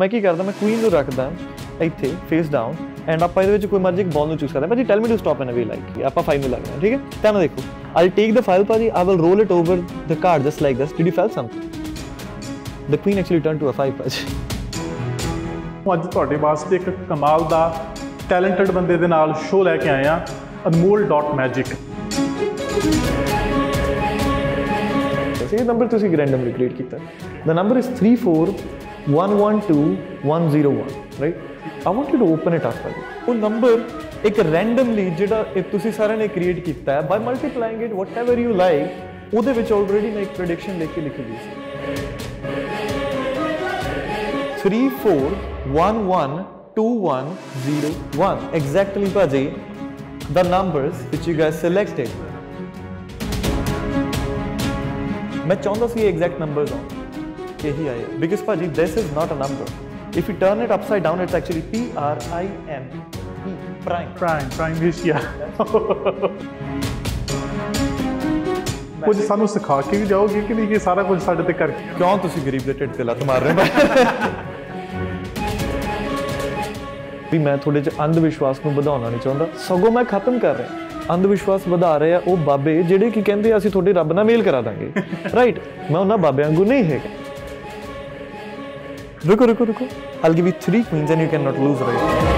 ਮੈਂ ਕੀ ਕਰਦਾ ਮੈਂ ਕੁਈਨ ਨੂੰ ਰੱਖਦਾ ਇੱਥੇ ਫੇਸ ਡਾਊਨ ਐਂਡ ਆਪਾਂ ਇਹਦੇ ਵਿੱਚ ਕੋਈ ਮਰਜ਼ੀ ਇੱਕ ਬਾਲ ਨੂੰ ਚੂਜ਼ ਕਰਦੇ ਭਾਜੀ tell me to stop in a way like ਆਪਾਂ ਫਾਈਲ ਨੂੰ ਲੱਗਣਾ ਠੀਕ ਹੈ ਤਾਂ ਮੈਂ ਦੇਖੋ I will take the file ਭਾਜੀ I will roll it over the card just like this did you feel something the queen actually turn to a file ਭਾਜੀ ਅੱਜ ਤੁਹਾਡੇ ਵਾਸਤੇ ਇੱਕ ਕਮਾਲ ਦਾ ਟੈਲੈਂਟਡ ਬੰਦੇ ਦੇ ਨਾਲ ਸ਼ੋਅ ਲੈ ਕੇ ਆਏ ਆ ਮੈਜਿਕ ਸੇ ਨੰਬਰ ਤੁਸੀਂ ਗ੍ਰੈਂਡਮਲੀ ਰੈਂਡਮਲੀ ਕ੍ਰੀਏਟ ਕੀਤਾ the number is 34 112101 right I want you to open it up ਉਹ ਨੰਬਰ ਇੱਕ ਰੈਂਡਮਲੀ ਜਿਹੜਾ ਇਹ ਤੁਸੀਂ ਸਾਰਿਆਂ ਨੇ ਕ੍ਰੀਏਟ ਕੀਤਾ ਹੈ by multiplying it whatever you like ਉਹਦੇ ਵਿੱਚ ਆਲਰੇਡੀ ਮੈਂ ਇੱਕ ਪ੍ਰੈਡਿਕਸ਼ਨ ਲੈ ਕੇ ਲਿਖੀ ਦੀ ਸੀ 34112101 ਐਗਜ਼ੈਕਟਲੀ ਭਾਜੀ the numbers which you guys selected ਮੈਂ ਚਾਹੁੰਦਾ ਸੀ ਇਹ ਐਗਜ਼ੈਕਟ ਨੰਬਰਸ ਆਉਣ ਕੇ ਹੀ ਆਇਆ ਬਿਕਸ ਭਾਜੀ this is not a number if you turn it upside down it's actually P R I M P prime prime prime ਇਸ ਯਾ ਕੁਝ ਸਾਨੂੰ ਸਿਖਾ ਕੇ ਵੀ ਜਾਓਗੇ ਕਿ ਨਹੀਂ ਇਹ ਸਾਰਾ ਕੁਝ ਸਾਡੇ ਤੇ ਕਰਕੇ ਕਿਉਂ ਤੁਸੀਂ ਗਰੀਬ ਦੇ ਢਿੱਡ ਤੇ ਲੱਤ ਮਾਰ ਰਹੇ ਹੋ ਵੀ ਮੈਂ ਤੁਹਾਡੇ 'ਚ ਅੰਧ ਵਿਸ਼ਵਾਸ ਨੂੰ ਵਧਾਉਣਾ ਨਹੀਂ ਚਾਹੁੰਦਾ ਸਗੋਂ ਮੈਂ ਖਤਮ ਕਰ ਰਿਹਾ ਅੰਧ ਵਿਸ਼ਵਾਸ ਵਧਾ ਰਹੇ ਆ ਉਹ ਬਾਬੇ ਜਿਹੜੇ ਕੀ ਕਹਿੰਦੇ ਅਸੀਂ ਤੁਹਾਡੇ ਰੱਬ ਨਾਲ ਮੇਲ ਕਰਾ ਦਾਂਗੇ ਰਾਈਟ ਮੈਂ ਉਹਨਾਂ ਬਾਬਿਆਂ ਵਾਂਗੂ ਨਹੀਂ ਹੈਗਾ Look! Look! Look! I'll give you three queens and you cannot lose, right?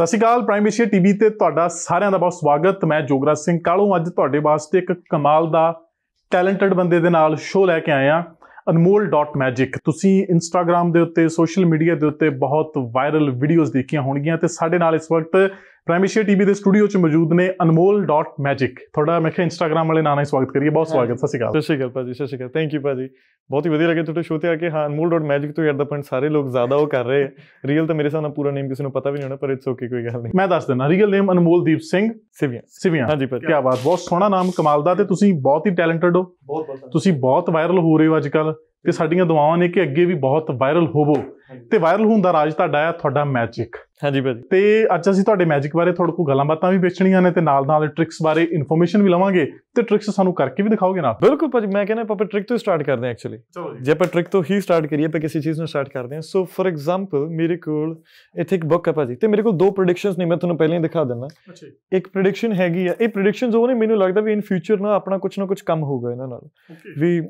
ਸਤਿ ਸ਼੍ਰੀ ਅਕਾਲ ਪ੍ਰਾਈਮ ਏਸ਼ੀਆ ਟੀਵੀ ਤੇ ਤੁਹਾਡਾ ਸਾਰਿਆਂ ਦਾ ਬਹੁਤ ਸਵਾਗਤ ਮੈਂ ਜੋਗਰਾਜ ਸਿੰਘ ਕਾਲੂ ਅੱਜ ਤੁਹਾਡੇ ਵਾਸਤੇ ਇੱਕ ਕਮਾਲ ਦਾ ਟੈਲੈਂਟਡ ਬੰਦੇ ਦੇ ਨਾਲ ਸ਼ੋਅ ਲੈ ਕੇ ਆਇਆ anmol.magic ਤੁਸੀਂ ਇੰਸਟਾਗ੍ਰam ਦੇ ਉੱਤੇ ਸੋਸ਼ਲ ਮੀਡੀਆ ਦੇ ਉੱਤੇ ਬਹੁਤ ਵਾਇਰਲ ਵੀਡੀਓਜ਼ ਦੇਖੀਆਂ ਹੋਣਗੀਆਂ ਤੇ ਸਾਡੇ ਨਾਲ ਇਸ ਵਕਤ ਪ੍ਰਾਈਮੇਸ਼ੀਆ ਟੀਵੀ ਦੇ ਸਟੂਡੀਓ 'ਚ ਮੌਜੂਦ ਨੇ anmol.magic ਤੁਹਾਡਾ ਮੈਂ ਕਿਹਾ ਇੰਸਟਾਗ੍ਰam ਵਾਲੇ ਨਾਂ ਨਾਲ ਸਵਾਗਤ ਕਰੀਏ ਬਹੁਤ ਸਵਾਗਤ ਸਤਿ ਸ਼੍ਰੀ ਅਕਾਲ ਸਤਿ ਸ਼੍ਰੀ ਅਕਾਲ ਭਾਜੀ ਸਤਿ ਸ਼੍ਰੀ ਅਕਾਲ ਥੈਂਕ ਯੂ ਭਾਜੀ ਬਹੁਤ ਹੀ ਵਧੀਆ ਲੱਗਿਆ ਤੁਹਾਡੇ ਸ਼ੋਅ ਤੇ ਆ ਕੇ ਹਾਂ anmol.magic ਤੋਂ ਯਾਰ ਦਾ ਪੁਆਇੰਟ ਸਾਰੇ ਲੋਕ ਜ਼ਿਆਦਾ ਉਹ ਕਰ ਰਹੇ ਰੀਅਲ ਤਾਂ ਮੇਰੇ ਸਾਹਮਣੇ ਪੂਰਾ ਨੇਮ ਕਿਸੇ ਨੂੰ ਪਤਾ ਵੀ ਨਹੀਂ ਹੋਣਾ ਪਰ ਇਟਸ ਓਕੇ ਕੋਈ ਗੱਲ ਨਹੀਂ ਮੈਂ ਦੱਸ ਦਿੰਦਾ ਰੀਅਲ ਨੇਮ ਅਨਮੋਲਦੀਪ ਸਿੰਘ ਸਿਵਿਆ ਸਿਵਿਆ ਹਾਂਜੀ ਭਾਜੀ ਕੀ ਬਾਤ ਬਹੁਤ ਸੋਹਣਾ ਨਾਮ ਕਮਾਲ ਦਾ ਤੇ ਤੁਸੀਂ ਬਹੁਤ ਹੀ ਟੈਲੈਂਟਡ ਹੋ ਬਹੁਤ ਬਹੁਤ ਤੁਸੀਂ ਬਹੁਤ ਵਾਇਰਲ ਹੋ ਰਹੇ ਹੋ ਕੱਲ ਤੇ ਸਾਡੀਆਂ ਦੁਆਵਾਂ ਨੇ ਕਿ ਅੱਗੇ ਵੀ ਬਹੁਤ ਵਾਇਰਲ ਹੋਵੋ ਤੇ ਵਾਇਰਲ ਹੋਣ ਦਾ ਰਾਜ ਤੁਹਾਡਾ ਹੈ ਤੁਹਾਡਾ ਮੈਜਿਕ ਹਾਂਜੀ ਭਾਜੀ ਤੇ ਅੱਜ ਅਸੀਂ ਤੁਹਾਡੇ ਮੈਜਿਕ ਬਾਰੇ ਥੋੜਾ ਕੁ ਗੱਲਾਂ ਬਾਤਾਂ ਵੀ ਵੇਚਣੀਆਂ ਨੇ ਤੇ ਨਾਲ ਨਾਲ ਟ੍ਰਿਕਸ ਬਾਰੇ ਇਨਫੋਰਮੇਸ਼ਨ ਵੀ ਲਵਾਂਗੇ ਤੇ ਟ੍ਰਿਕਸ ਸਾਨੂੰ ਕਰਕੇ ਵੀ ਦਿਖਾਓਗੇ ਨਾਲ ਬਿਲਕੁਲ ਭਾਜੀ ਮੈਂ ਕਹਿੰਦਾ ਆਪਾਂ ਟ੍ਰਿਕ ਤੋਂ ਸਟਾਰਟ ਕਰਦੇ ਹਾਂ ਐਕਚੁਅਲੀ ਜੇ ਆਪਾਂ ਟ੍ਰਿਕ ਤੋਂ ਹੀ ਸਟਾਰਟ ਕਰੀਏ ਤਾਂ ਕਿਸੇ ਚੀਜ਼ ਨੂੰ ਸਟਾਰਟ ਕਰਦੇ ਹਾਂ ਸੋ ਫੋਰ ਐਗਜ਼ਾਮਪਲ ਮੇਰੇ ਕੋਲ ਇੱਥੇ ਇੱਕ ਬੁੱਕ ਹੈ ਭਾਜੀ ਤੇ ਮੇਰੇ ਕੋਲ ਦੋ ਪ੍ਰੈਡਿਕਸ਼ਨਸ ਨੇ ਮੈਂ ਤੁਹਾਨੂੰ ਪਹਿਲਾਂ ਹੀ ਦਿਖਾ ਦਿੰਦਾ ਇੱਕ ਪ੍ਰੈਡਿਕਸ਼ਨ ਹੈਗੀ ਆ ਇਹ ਪ੍ਰੈਡਿਕਸ਼ਨਸ ਉਹ ਨੇ ਮੈਨੂੰ ਲੱਗਦਾ ਵੀ ਇਨ ਫਿਊਚਰ ਨਾ ਆਪਣਾ ਕੁਝ ਨਾ ਕੁਝ ਕੰਮ ਹੋਊਗਾ ਇਹਨਾਂ ਨਾਲ ਵੀ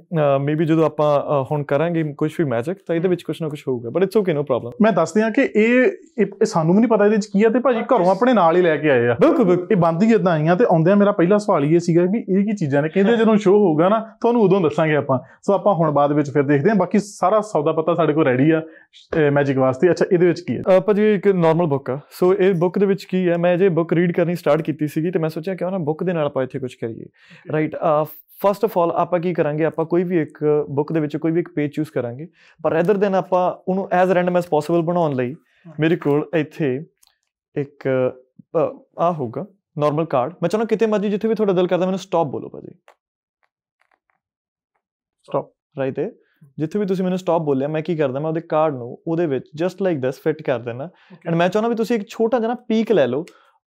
ਮੇਬੀ ਜਦੋਂ ਆਪਾਂ ਹੁਣ ਕਰਾਂਗੇ ਕੁਝ ਵੀ ਮੈਜਿਕ ਤਾਂ ਇਹਦੇ ਵਿੱਚ ਕੁਝ ਨਾ ਕੁਝ ਹੋਊਗਾ but it's okay no problem ਮੈਂ ਦੱਸਦੇ ਹਾਂ ਕਿ ਇਹ ਸਾਨੂੰ ਵੀ ਨਹੀਂ ਪਤਾ ਇਹਦੇ ਵਿੱਚ ਕੀ ਆ ਤੇ ਭਾਜੀ ਘਰੋਂ ਆਪਣੇ ਨਾਲ ਹੀ ਲੈ ਕੇ ਆਏ ਆ ਬਿਲਕੁਲ ਬਿਲਕੁਲ ਇਹ ਬੰਦ ਹੀ ਇਦਾਂ ਆਈਆਂ ਤੇ ਆਉਂਦਿਆਂ ਮੇਰਾ ਪਹਿਲਾ ਸਵਾਲ ਇਹ ਸੀਗਾ ਵੀ ਇਹ ਕੀ ਚੀਜ਼ਾਂ ਨੇ ਕਹਿੰਦੇ ਜਦੋਂ ਸ਼ੋਅ ਹੋਊਗਾ ਨਾ ਤੁਹਾਨੂੰ ਉਦੋਂ ਦੱਸਾਂਗੇ ਆਪਾਂ ਸੋ ਆਪਾਂ ਹੁਣ ਬਾਅਦ ਵਿੱਚ ਫਿਰ ਦੇਖਦੇ ਹਾਂ ਬਾਕੀ ਸਾਰਾ ਸੌਦਾ ਪਤਾ ਸਾਡੇ ਕੋਲ ਰੈਡੀ ਆ ਮੈਜਿਕ ਵਾਸਤੇ ਅੱਛਾ ਇਹਦੇ ਵਿੱਚ ਕੀ ਹੈ ਭਾਜੀ ਇੱਕ ਨਾਰਮਲ ਬੁੱਕ ਆ ਸੋ ਇਹ ਬੁੱਕ ਦੇ ਵਿੱਚ ਕੀ ਹੈ ਮੈਂ ਜੇ ਬੁੱਕ ਰੀਡ ਕਰਨੀ ਸਟਾਰਟ ਕੀਤੀ ਸੀਗੀ ਤੇ ਮੈਂ ਸੋਚਿਆ ਕਿਉਂ ਨਾ ਬੁੱਕ ਦੇ ਨਾਲ ਆਪਾਂ ਇੱਥੇ ਕੁਝ ਕਰੀਏ ਰਾਈਟ ਫਸਟ ਆਫ ਆਲ ਆਪਾਂ ਕੀ ਕਰਾਂਗੇ ਆਪਾਂ ਕੋਈ ਵੀ ਇੱਕ ਬੁੱਕ ਦੇ ਵਿੱਚ ਕੋਈ ਵੀ ਇੱਕ ਪੇਜ ਚੂਜ਼ ਕਰਾਂਗੇ ਪਰ ਰੈਦਰ ਦੈਨ ਆਪਾਂ ਉਹਨੂੰ ਐਜ਼ ਰੈਂਡਮ ਐਸ ਪੋਸੀਬਲ ਬਣਾਉਣ ਲਈ ਮੇਰੇ ਕੋਲ ਇੱਥੇ ਇੱਕ ਆ ਹੋਗਾ ਨਾਰਮਲ ਕਾਰਡ ਮੈਂ ਚਾਹੁੰਦਾ ਕਿਤੇ ਮਰਜੀ ਜਿੱਥੇ ਵੀ ਤੁਹਾਡਾ ਦਿਲ ਕਰਦਾ ਮੈਨੂੰ ਸਟਾਪ ਬੋਲੋ ਭਾਜੀ ਸਟਾਪ ਰਾਈਟ ਹੈ ਜਿੱਥੇ ਵੀ ਤੁਸੀਂ ਮੈਨੂੰ ਸਟਾਪ ਬੋਲਿਆ ਮੈਂ ਕੀ ਕਰਦਾ ਮੈਂ ਉਹਦੇ ਕਾਰਡ ਨੂੰ ਉਹਦੇ ਵਿੱਚ ਜਸਟ ਲਾਈਕ ਦਿਸ ਫਿਟ ਕਰ ਦੇਣਾ ਐਂਡ ਮੈਂ ਚਾਹੁੰਦਾ ਵੀ ਤੁਸੀਂ ਇੱਕ ਛੋਟਾ ਜਿਹਾ ਨਾ ਪੀਕ ਲੈ ਲਓ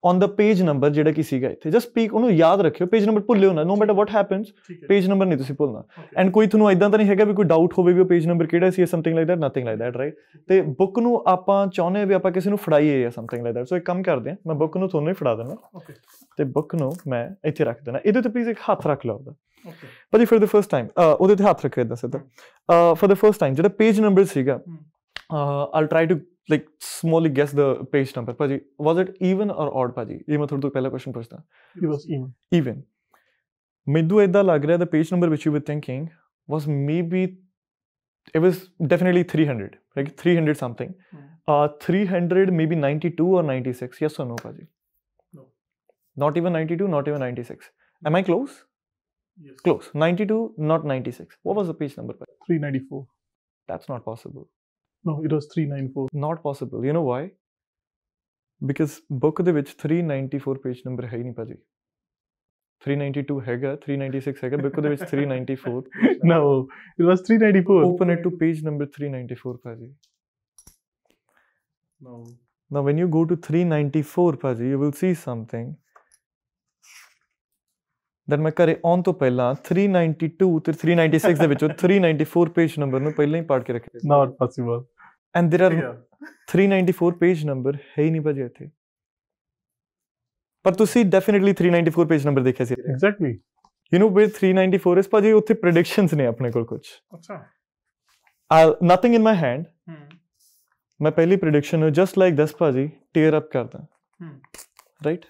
ਔਨ ਦਾ ਪੇਜ ਨੰਬਰ ਜਿਹੜਾ ਕੀ ਸੀਗਾ ਇੱਥੇ ਜਸਟ ਸਪੀਕ ਉਹਨੂੰ ਯਾਦ ਰੱਖਿਓ ਪੇਜ ਨੰਬਰ ਭੁੱਲਿਓ ਨਾ no matter what happens page number ਨਹੀਂ ਤੁਸੀਂ ਭੁੱਲਣਾ ਐਂਡ ਕੋਈ ਤੁਹਾਨੂੰ ਇਦਾਂ ਤਾਂ ਨਹੀਂ ਹੈਗਾ ਵੀ ਕੋਈ ਡਾਊਟ ਹੋਵੇ ਵੀ ਉਹ ਪੇਜ ਨੰਬਰ ਕਿਹੜਾ ਸੀ something like that nothing like that right ਤੇ ਬੁੱਕ ਨੂੰ ਆਪਾਂ ਚਾਹੁੰਦੇ ਆ ਵੀ ਆਪਾਂ ਕਿਸੇ ਨੂੰ ਫੜਾਈਏ ਜਾਂ ਸਮਥਿੰਗ ਲਾਈਕ ਦੈਟ ਸੋ ਇੱਕ ਕੰਮ ਕਰਦੇ ਆ ਮੈਂ ਬੁੱਕ ਨੂੰ ਤੁਹਾਨੂੰ ਹੀ ਫੜਾ ਦਿੰਦਾ ਤੇ ਬੁੱਕ ਨੂੰ ਮੈਂ ਇੱਥੇ ਰੱਖ ਦੇਣਾ ਇਹਦੇ ਤੇ ਪਲੀਜ਼ ਇੱਕ ਹੱਥ ਰੱਖ ਲਓ ਉਹਦਾ ਓਕੇ ਭਾਜੀ ਫਿਰ ਦ ਫਰਸਟ ਟਾਈਮ ਉਹਦੇ ਤੇ ਹੱਥ ਰੱਖਿਆ ਇਦਾਂ ਸਿੱਧਾ ਫॉर ਦ ਫਰਸਟ ਟਾਈਮ ਜਿਹੜਾ ਪੇਜ ਨੰਬਰ ਸੀਗਾ uh, I'll try to like smallly guess the page number. Paji, was it even or odd, Paji? ये मैं थोड़ा तो question पूछता. It was even. Even. Midu, ऐदा लग the page number which you were thinking was maybe it was definitely 300, like 300 something. Mm. Uh, 300 maybe 92 or 96. Yes or no, Paji? No. Not even 92, not even 96. Am I close? Yes. Close. 92, not 96. What was the page number? Paji? 394. That's not possible. No, it was 394. Not possible. You know why? Because book which 394 page number hai nahi paji. 392 hega, 396 hega, book which 394. no, it was 394. Open it to page number 394 paji. No. Now when you go to 394 paji, you will see something. Then ਮੈਂ ਘਰੇ ਆਉਣ ਤੋਂ ਪਹਿਲਾਂ 392 ਤੇ 396 ਦੇ ਵਿੱਚੋਂ 394 page number ਨੂੰ ਪਹਿਲਾਂ ਹੀ ਪੜ੍ਹ ਕੇ ਰੱਖਿਆ not possible and there are 394 page number ਹੈ ਹੀ ਨਹੀਂ ਭਾਜੀ ਇੱਥੇ ਪਰ ਤੁਸੀਂ ਡੈਫੀਨਿਟਲੀ 394 ਪੇਜ ਨੰਬਰ ਦੇਖਿਆ ਸੀ exactly you know with 394 is ਭਾਜੀ ਉੱਥੇ ਪ੍ਰੈਡਿਕਸ਼ਨਸ ਨੇ ਆਪਣੇ ਕੋਲ ਕੁਝ ਅੱਛਾ ਆਈ ਨਥਿੰਗ ਇਨ ਮਾਈ ਹੈਂਡ ਮੈਂ ਪਹਿਲੀ ਪ੍ਰੈਡਿਕਸ਼ਨ ਨੂੰ ਜਸਟ ਲਾਈਕ ਦਸ ਭਾਜੀ ਟੀਅਰ ਅਪ ਕਰਦਾ ਰਾਈਟ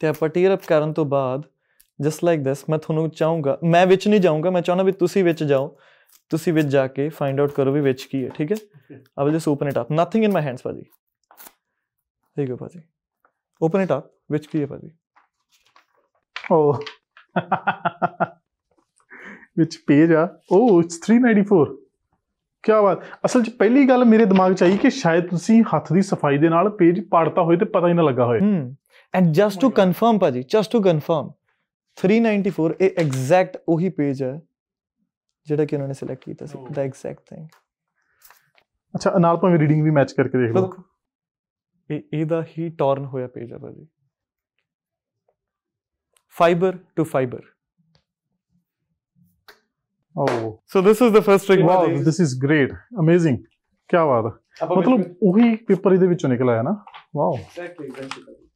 ਤੇ ਆਪਾਂ ਟੀਅਰ ਅਪ ਕਰਨ ਤੋਂ ਬਾਅਦ ਜਸਟ ਲਾਈਕ ਦਿਸ ਮੈਂ ਤੁਹਾਨੂੰ ਚਾਹੂੰਗਾ ਮੈਂ ਵਿੱਚ ਨਹੀਂ ਜਾਊਂਗਾ ਮੈਂ ਚਾਹੁੰਦਾ ਵੀ ਤੁਸੀਂ ਵਿੱਚ ਜਾਓ ਤੁਸੀਂ ਵਿੱਚ ਜਾ ਕੇ ਫਾਈਂਡ ਆਊਟ ਕਰੋ ਵੀ ਵਿੱਚ ਕੀ ਹੈ ਠੀਕ ਹੈ I will just open it up nothing in my hands ਭਾਜੀ ਠੀਕ ਹੈ ਭਾਜੀ ਓਪਨ ਇਟ ਅਪ ਵਿੱਚ ਕੀ ਹੈ ਭਾਜੀ ਓ ਵਿੱਚ ਪੇਜ ਆ ਓ ਇਟਸ 394 ਕੀ ਬਾਤ ਅਸਲ 'ਚ ਪਹਿਲੀ ਗੱਲ ਮੇਰੇ ਦਿਮਾਗ 'ਚ ਆਈ ਕਿ ਸ਼ਾਇਦ ਤੁਸੀਂ ਹੱਥ ਦੀ ਸਫਾਈ ਦੇ ਨਾਲ ਪੇਜ ਪਾੜਤਾ ਹੋਏ ਤੇ ਪਤਾ ਹੀ ਨਾ ਲੱਗਾ ਹੋਵੇ hmm and just to confirm ਭਾਜੀ ਜਸਟ ਟੂ ਕਨਫਰਮ 394 ਇਹ ਐਗਜ਼ੈਕਟ ਉਹੀ ਪੇਜ ਹੈ ਜਿਹੜਾ ਕਿ ਉਹਨਾਂ ਨੇ ਸਿਲੈਕਟ ਕੀਤਾ ਸੀ ਦਾ ਐਗਜ਼ੈਕਟ ਥਿੰਗ ਅੱਛਾ ਨਾਲ ਪਾ ਭਾਵੇਂ ਰੀਡਿੰਗ ਵੀ ਮੈਚ ਕਰਕੇ ਦੇਖ ਲਓ ਇਹ ਇਹਦਾ ਹੀ ਟਰਨ ਹੋਇਆ ਪੇਜ ਹੈ ਭਾਜੀ ਫਾਈਬਰ ਟੂ ਫਾਈਬਰ oh so this is the first trick wow this is great amazing ਕੀ ਬਾਤ ਹੈ ਮਤਲਬ ਉਹੀ ਪੇਪਰ ਇਹਦੇ ਵਿੱਚੋਂ ਨਿਕਲ ਆਇਆ ਨਾ ਵਾਓ ਐਗਜ਼ੈਕਟਲੀ ਐਗਜ਼ੈਕਟਲੀ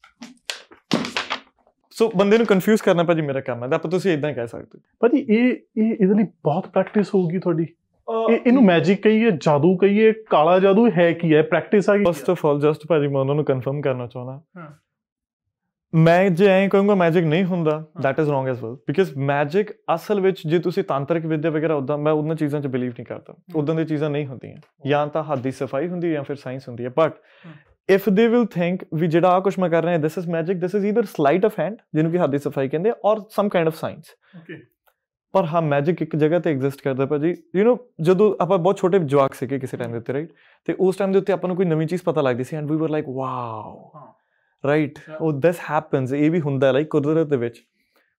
ਸੋ ਬੰਦੇ ਨੂੰ ਕਨਫਿਊਜ਼ ਕਰਨਾ ਭਾਜੀ ਮੇਰਾ ਕੰਮ ਹੈ ਤਾਂ ਆਪਾਂ ਤੁਸੀਂ ਇਦਾਂ ਕਹਿ ਸਕਦੇ ਭਾਜੀ ਇਹ ਇਹ ਇਹਦੇ ਲਈ ਬਹੁਤ ਪ੍ਰੈਕਟਿਸ ਹੋਊਗੀ ਤੁਹਾਡੀ ਇਹ ਇਹਨੂੰ ਮੈਜਿਕ ਕਹੀਏ ਜਾਦੂ ਕਹੀਏ ਕਾਲਾ ਜਾਦੂ ਹੈ ਕੀ ਹੈ ਪ੍ਰੈਕਟਿਸ ਆ ਗਈ ਫਸਟ ਆਫ ਆਲ ਜਸਟ ਭਾਜੀ ਮੈਂ ਉਹਨਾਂ ਨੂੰ ਕਨਫਰਮ ਕਰਨਾ ਚਾਹਣਾ ਹਾਂ ਮੈਂ ਜੇ ਐਂ ਕਹੂੰਗਾ ਮੈਜਿਕ ਨਹੀਂ ਹੁੰਦਾ that is wrong as well because magic ਅਸਲ ਵਿੱਚ ਜੇ ਤੁਸੀਂ ਤਾਂਤਰਿਕ ਵਿਦਿਆ ਵਗੈਰਾ ਉਦਾਂ ਮੈਂ ਉਹਨਾਂ ਚੀਜ਼ਾਂ 'ਚ ਬਿਲੀਵ ਨਹੀਂ ਕਰਦਾ ਉਦਾਂ ਦੀਆਂ ਚੀਜ਼ਾਂ ਨਹੀਂ ਹੁੰਦੀਆਂ ਜਾਂ ਤਾਂ ਹੱਦ ਦੀ ਸਫਾਈ ਹੁੰਦੀ ਹੈ ਜਾਂ ਫਿਰ ਸਾਇੰਸ ਹੁੰਦੀ ਹੈ but if they will think ਵੀ ਜਿਹੜਾ ਕੁਝ ਮੈਂ ਕਰ ਰਿਹਾ this is magic this is either sleight of hand ਜਿਹਨੂੰ ਕਿ ਹੱਥ ਦੀ ਸਫਾਈ ਕਹਿੰਦੇ or some kind of science okay ਪਰ ਹਾਂ ਮੈਜਿਕ ਇੱਕ ਜਗ੍ਹਾ ਤੇ ਐਗਜ਼ਿਸਟ ਕਰਦਾ ਭਾਜੀ ਯੂ نو ਜਦੋਂ ਆਪਾਂ ਬਹੁਤ ਛੋਟੇ ਜਵਾਕ ਸੀਗੇ ਕਿਸੇ ਟਾਈਮ ਦੇ ਉੱਤੇ ਰਾਈਟ ਤੇ ਉਸ ਟਾਈਮ ਦੇ ਉੱਤੇ ਆਪਾਂ ਨੂੰ ਕੋਈ ਨਵੀਂ ਚੀਜ਼ ਪਤਾ ਲੱਗਦੀ ਸੀ ਐਂਡ ਵੀ ਵਰ ਲਾਈਕ ਵਾਓ ਰਾਈਟ ਉਹ ਦਿਸ ਹੈਪਨਸ ਇਹ ਵੀ ਹੁੰਦਾ ਲਾਈਕ ਕੁਦਰਤ ਦੇ ਵਿੱਚ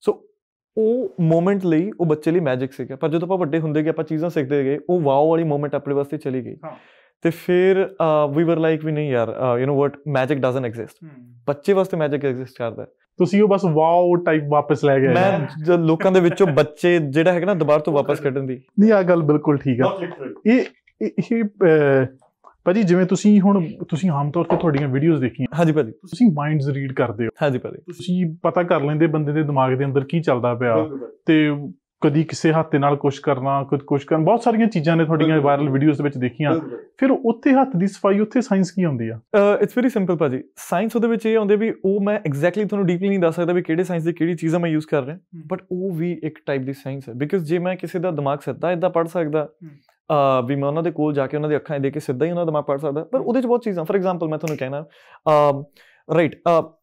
ਸੋ ਉਹ ਮੂਮੈਂਟ ਲਈ ਉਹ ਬੱਚੇ ਲਈ ਮੈਜਿਕ ਸੀਗਾ ਪਰ ਜਦੋਂ ਆਪਾਂ ਵੱਡੇ ਹੁੰਦੇ ਗਏ ਆਪਾਂ ਚੀਜ਼ਾਂ ਸਿੱਖਦੇ ਗਏ ਉਹ ਵਾਓ ਵਾਲੀ ਮੂਮੈਂਟ ਆਪਣੇ ਵਾਸਤੇ ਚਲੀ ਗਈ ਤੇ ਫਿਰ ਵੀ ਵਰ ਲਾਈਕ ਵੀ ਨਹੀਂ ਯਾਰ you know what magic doesn't exist ਬੱਚੇ ਵਾਸਤੇ ਮੈਜਿਕ ਐਗਜ਼ਿਸਟ ਕਰਦਾ ਤੁਸੀਂ ਉਹ ਬਸ ਵਾਓ ਟਾਈਪ ਵਾਪਸ ਲੈ ਗਏ ਮੈਂ ਜੋ ਲੋਕਾਂ ਦੇ ਵਿੱਚੋਂ ਬੱਚੇ ਜਿਹੜਾ ਹੈਗਾ ਨਾ ਦੁਬਾਰਾ ਤੋਂ ਵਾਪਸ ਕੱਢਣ ਦੀ ਨਹੀਂ ਆ ਗੱਲ ਬਿਲਕੁਲ ਠੀਕ ਆ ਇਹ ਇਹ ਭਾਜੀ ਜਿਵੇਂ ਤੁਸੀਂ ਹੁਣ ਤੁਸੀਂ ਆਮ ਤੌਰ ਤੇ ਤੁਹਾਡੀਆਂ ਵੀਡੀਓਜ਼ ਦੇਖੀਆਂ ਹਾਂਜੀ ਭਾਜੀ ਤੁਸੀਂ ਮਾਈਂਡਸ ਰੀਡ ਕਰਦੇ ਹੋ ਹਾਂਜੀ ਭਾਜੀ ਤੁਸੀਂ ਪਤਾ ਕਰ ਲੈਂਦੇ ਬੰਦੇ ਦੇ ਦਿਮਾਗ ਦੇ ਅੰਦਰ ਕੀ ਚੱਲਦਾ ਪਿਆ ਤੇ ਕਦੀ ਕਿਸੇ ਹੱਥ ਦੇ ਨਾਲ ਕੁਝ ਕਰਨਾ ਕੁਝ ਕੁਝ ਕਰਨ ਬਹੁਤ ਸਾਰੀਆਂ ਚੀਜ਼ਾਂ ਨੇ ਤੁਹਾਡੀਆਂ ਵਾਇਰਲ ਵੀਡੀਓਜ਼ ਦੇ ਵਿੱਚ ਦੇਖੀਆਂ ਫਿਰ ਉੱਥੇ ਹੱਥ ਦੀ ਸਫਾਈ ਉੱਥੇ ਸਾਇੰਸ ਕੀ ਹੁੰਦੀ ਆ ਇਟਸ ਵੈਰੀ ਸਿੰਪਲ ਭਾਜੀ ਸਾਇੰਸ ਉਹਦੇ ਵਿੱਚ ਇਹ ਆਉਂਦੇ ਵੀ ਉਹ ਮੈਂ ਐਗਜ਼ੈਕਟਲੀ ਤੁਹਾਨੂੰ ਡੀਪਲੀ ਨਹੀਂ ਦੱਸ ਸਕਦਾ ਵੀ ਕਿਹੜੇ ਸਾਇੰਸ ਦੀ ਕਿਹੜੀ ਚੀਜ਼ਾਂ ਮੈਂ ਯੂਜ਼ ਕਰ ਰਿਹਾ ਬਟ ਉਹ ਵੀ ਇੱਕ ਟਾਈਪ ਦੀ ਸਾਇੰਸ ਹੈ ਬਿਕਾਜ਼ ਜੇ ਮੈਂ ਕਿਸੇ ਦਾ ਦਿਮਾਗ ਸਿੱਧਾ ਇਦਾਂ ਪੜ ਸਕਦਾ ਆ ਵੀ ਮੈਂ ਉਹਨਾਂ ਦੇ ਕੋਲ ਜਾ ਕੇ ਉਹਨਾਂ ਦੀ ਅੱਖਾਂ ਦੇ ਕੇ ਸਿੱਧਾ ਹੀ ਉਹਨਾਂ ਦਾ ਦਿਮਾਗ ਪੜ ਸਕਦਾ ਪਰ ਉਹਦੇ ਚ ਬਹੁਤ ਚੀਜ਼ਾਂ ਫਾਰ ਐਗਜ਼ਾਮਪਲ ਮੈਂ ਤੁਹਾਨੂੰ ਕਹਿਣਾ ਰਾਈਟ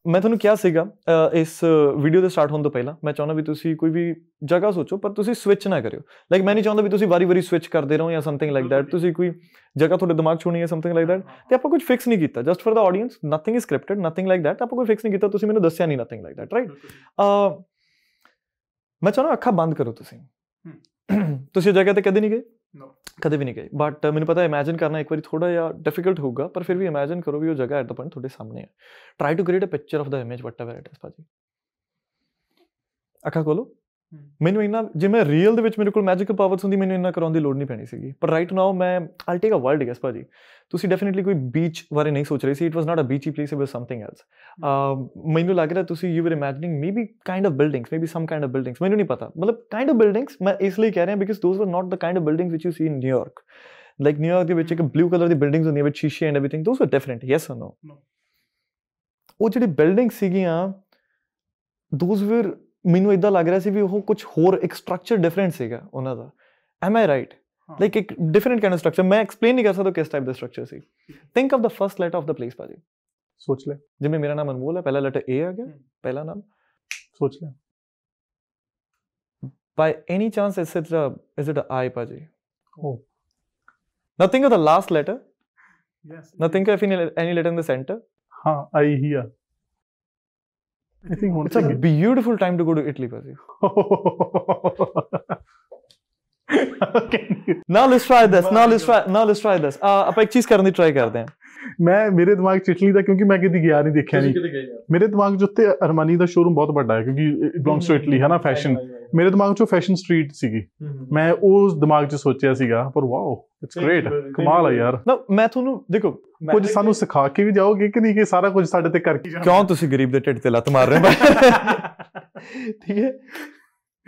ਮੈਂ ਤੁਹਾਨੂੰ ਕਿਹਾ ਸੀਗਾ ਇਸ ਵੀਡੀਓ ਦੇ ਸਟਾਰਟ ਹੋਣ ਤੋਂ ਪਹਿਲਾਂ ਮੈਂ ਚਾਹੁੰਦਾ ਵੀ ਤੁਸੀਂ ਕੋਈ ਵੀ ਜਗ੍ਹਾ ਸੋਚੋ ਪਰ ਤੁਸੀਂ ਸਵਿਚ ਨਾ ਕਰਿਓ ਲਾਈਕ ਮੈਂ ਨਹੀਂ ਚਾਹੁੰਦਾ ਵੀ ਤੁਸੀਂ ਵਾਰੀ-ਵਾਰੀ ਸਵਿਚ ਕਰਦੇ ਰਹੋ ਜਾਂ ਸਮਥਿੰਗ ਲਾਈਕ ਦੈਟ ਤੁਸੀਂ ਕੋਈ ਜਗ੍ਹਾ ਤੁਹਾਡੇ ਦਿਮਾਗ 'ਚ ਹੋਣੀ ਹੈ ਸਮਥਿੰਗ ਲਾਈਕ ਦੈਟ ਤੇ ਆਪਾਂ ਕੁਝ ਫਿਕਸ ਨਹੀਂ ਕੀਤਾ just for the audience nothing is scripted nothing like that ਆਪਾਂ ਕੋਈ ਫਿਕਸ ਨਹੀਂ ਕੀਤਾ ਤੁਸੀਂ ਮੈਨੂੰ ਦੱਸਿਆ ਨਹੀਂ ਨਥਿੰਗ ਲਾਈਕ ਦੈਟ ਰਾਈਟ ਮੈਂ ਚਾਹੁੰਦਾ ਅੱਖਾਂ ਬੰਦ ਕਰੋ ਤੁਸੀਂ ਤੁਸੀਂ ਜਗ੍ਹਾ ਤੇ ਕਦੇ ਨਹੀਂ ਗਏ ਨੋ ਕਦੇ ਵੀ ਨਹੀਂ ਗਏ ਬਟ ਮੈਨੂੰ ਪਤਾ ਇਮੇਜਿਨ ਕਰਨਾ ਇੱਕ ਵਾਰੀ ਥੋੜਾ ਜਿਹਾ ਡਿਫਿਕਲਟ ਹੋਊਗਾ ਪਰ ਫਿਰ ਵੀ ਇਮੇਜਿਨ ਕਰੋ ਵੀ ਉਹ ਜਗ੍ਹਾ ਐਟ ਦਾ ਪੁਆਇੰਟ ਤੁਹਾਡੇ ਸਾਹਮਣੇ ਹੈ try to create a picture of the image whatever it is ਭਾਜੀ ਅੱਖਾਂ ਖੋਲੋ ਮੈਨੂੰ ਇੰਨਾ ਜੇ ਮੈਂ ਰੀਅਲ ਦੇ ਵਿੱਚ ਮੇਰੇ ਕੋਲ ਮੈਜਿਕਲ ਪਾਵਰਸ ਹੁੰਦੀ ਮੈਨੂੰ ਇੰਨਾ ਕਰਾਉਣ ਦੀ ਲੋੜ ਨਹੀਂ ਪੈਣੀ ਸੀਗੀ ਪਰ ਰਾਈਟ ਨਾਓ ਮੈਂ ਆਲ ਟੇਕ ਅ ਵਰਲਡ ਗੈਸ ਭਾਜੀ ਤੁਸੀਂ ਡੈਫੀਨਿਟਲੀ ਕੋਈ ਬੀਚ ਬਾਰੇ ਨਹੀਂ ਸੋਚ ਰਹੇ ਸੀ it was not a beachy place it was something else ਮੈਨੂੰ ਲੱਗ ਰਿਹਾ ਤੁਸੀਂ you were imagining maybe kind of buildings maybe some kind of buildings ਮੈਨੂੰ ਨਹੀਂ ਪਤਾ ਮਤਲਬ ਕਾਈਂਡ ਆਫ ਬਿਲਡਿੰਗਸ ਮੈਂ ਇਸ ਲਈ ਕਹਿ ਰਿਹਾ because those were not the kind of buildings which you see in New York like New York ਦੇ ਵਿੱਚ ਇੱਕ ਬਲੂ ਕਲਰ ਦੀ ਬਿਲਡਿੰਗਸ ਹੁੰਦੀਆਂ ਵਿਦ ਸ਼ੀਸ਼ੇ and everything those were different yes or ਨੋ ਉਹ ਜਿਹੜੀ ਬਿਲਡਿੰਗਸ ਸੀਗੀਆਂ ਦੋਸ ਵਰ ਮੈਨੂੰ ਇਦਾਂ ਲੱਗ ਰਿਹਾ ਸੀ ਵੀ ਉਹ ਕੁਝ ਹੋਰ ਇੱਕ ਸਟਰਕਚਰ ਡਿਫਰੈਂਟ ਸੀਗਾ ਉਹਨਾਂ ਦਾ ਐਮ ਆਈ ਰਾਈਟ ਲਾਈਕ ਇੱਕ ਡਿਫਰੈਂਟ ਕਾਈਂਡ ਆਫ ਸਟਰਕਚਰ ਮੈਂ ਐਕਸਪਲੇਨ ਨਹੀਂ ਕਰ ਸਕਦਾ ਕਿਸ ਟਾਈਪ ਦਾ ਸਟਰਕਚਰ ਸੀ think of the first letter of the place ਭਾਜੀ सोच ले जिनमें मेरा नाम अनमोल है पहला लेटर ए आ गया पहला नाम सोच ले by any chance is it a is it a i paji oh nothing of the last letter yes nothing of any, any letter in the center huh i here I think it's a beautiful time to go to Italy, Percy. now let's try this. Now let's try. Now let's try this. Uh, ਆਪਾਂ ਇੱਕ ਚੀਜ਼ ਕਰਨ ਦੀ try ਕਰਦੇ ਹਾਂ। ਮੈਂ ਮੇਰੇ ਦਿਮਾਗ 'ਚ ਇਟਲੀ ਦਾ ਕਿਉਂਕਿ ਮੈਂ ਕਦੀ ਗਿਆ ਨਹੀਂ ਦੇਖਿਆ ਨਹੀਂ ਮੇਰੇ ਦਿਮਾਗ 'ਚ ਉੱਤੇ ਅਰਮਾਨੀ ਦਾ ਸ਼ੋਰੂਮ ਬਹੁਤ ਵੱਡਾ ਹੈ ਕਿਉਂਕਿ ਇਟ ਬਿਲੋਂਗਸ ਟੂ ਇਟਲੀ ਹੈ ਨਾ ਫੈਸ਼ਨ ਮੇਰੇ ਦਿਮਾਗ 'ਚੋਂ ਫੈਸ਼ਨ ਸਟਰੀਟ ਸੀਗੀ ਮੈਂ ਉਸ ਦਿਮਾਗ 'ਚ ਸੋਚਿਆ ਸੀਗਾ ਪਰ ਵਾਓ ਇਟਸ ਗ੍ਰੇਟ ਕਮਾਲ ਆ ਯਾਰ ਨਾ ਮੈਂ ਤੁਹਾਨੂੰ ਦੇਖੋ ਕੁਝ ਸਾਨੂੰ ਸਿਖਾ ਕੇ ਵੀ ਜਾਓਗੇ ਕਿ ਨਹੀਂ ਕਿ ਸਾਰਾ ਕੁਝ ਸਾਡੇ ਤੇ ਕਰਕੇ ਕਿਉਂ ਤੁਸੀਂ ਗਰੀਬ ਦੇ ਢਿੱਡ ਤੇ ਲੱਤ ਮਾਰ ਰਹੇ ਹੋ ਠੀਕ ਹੈ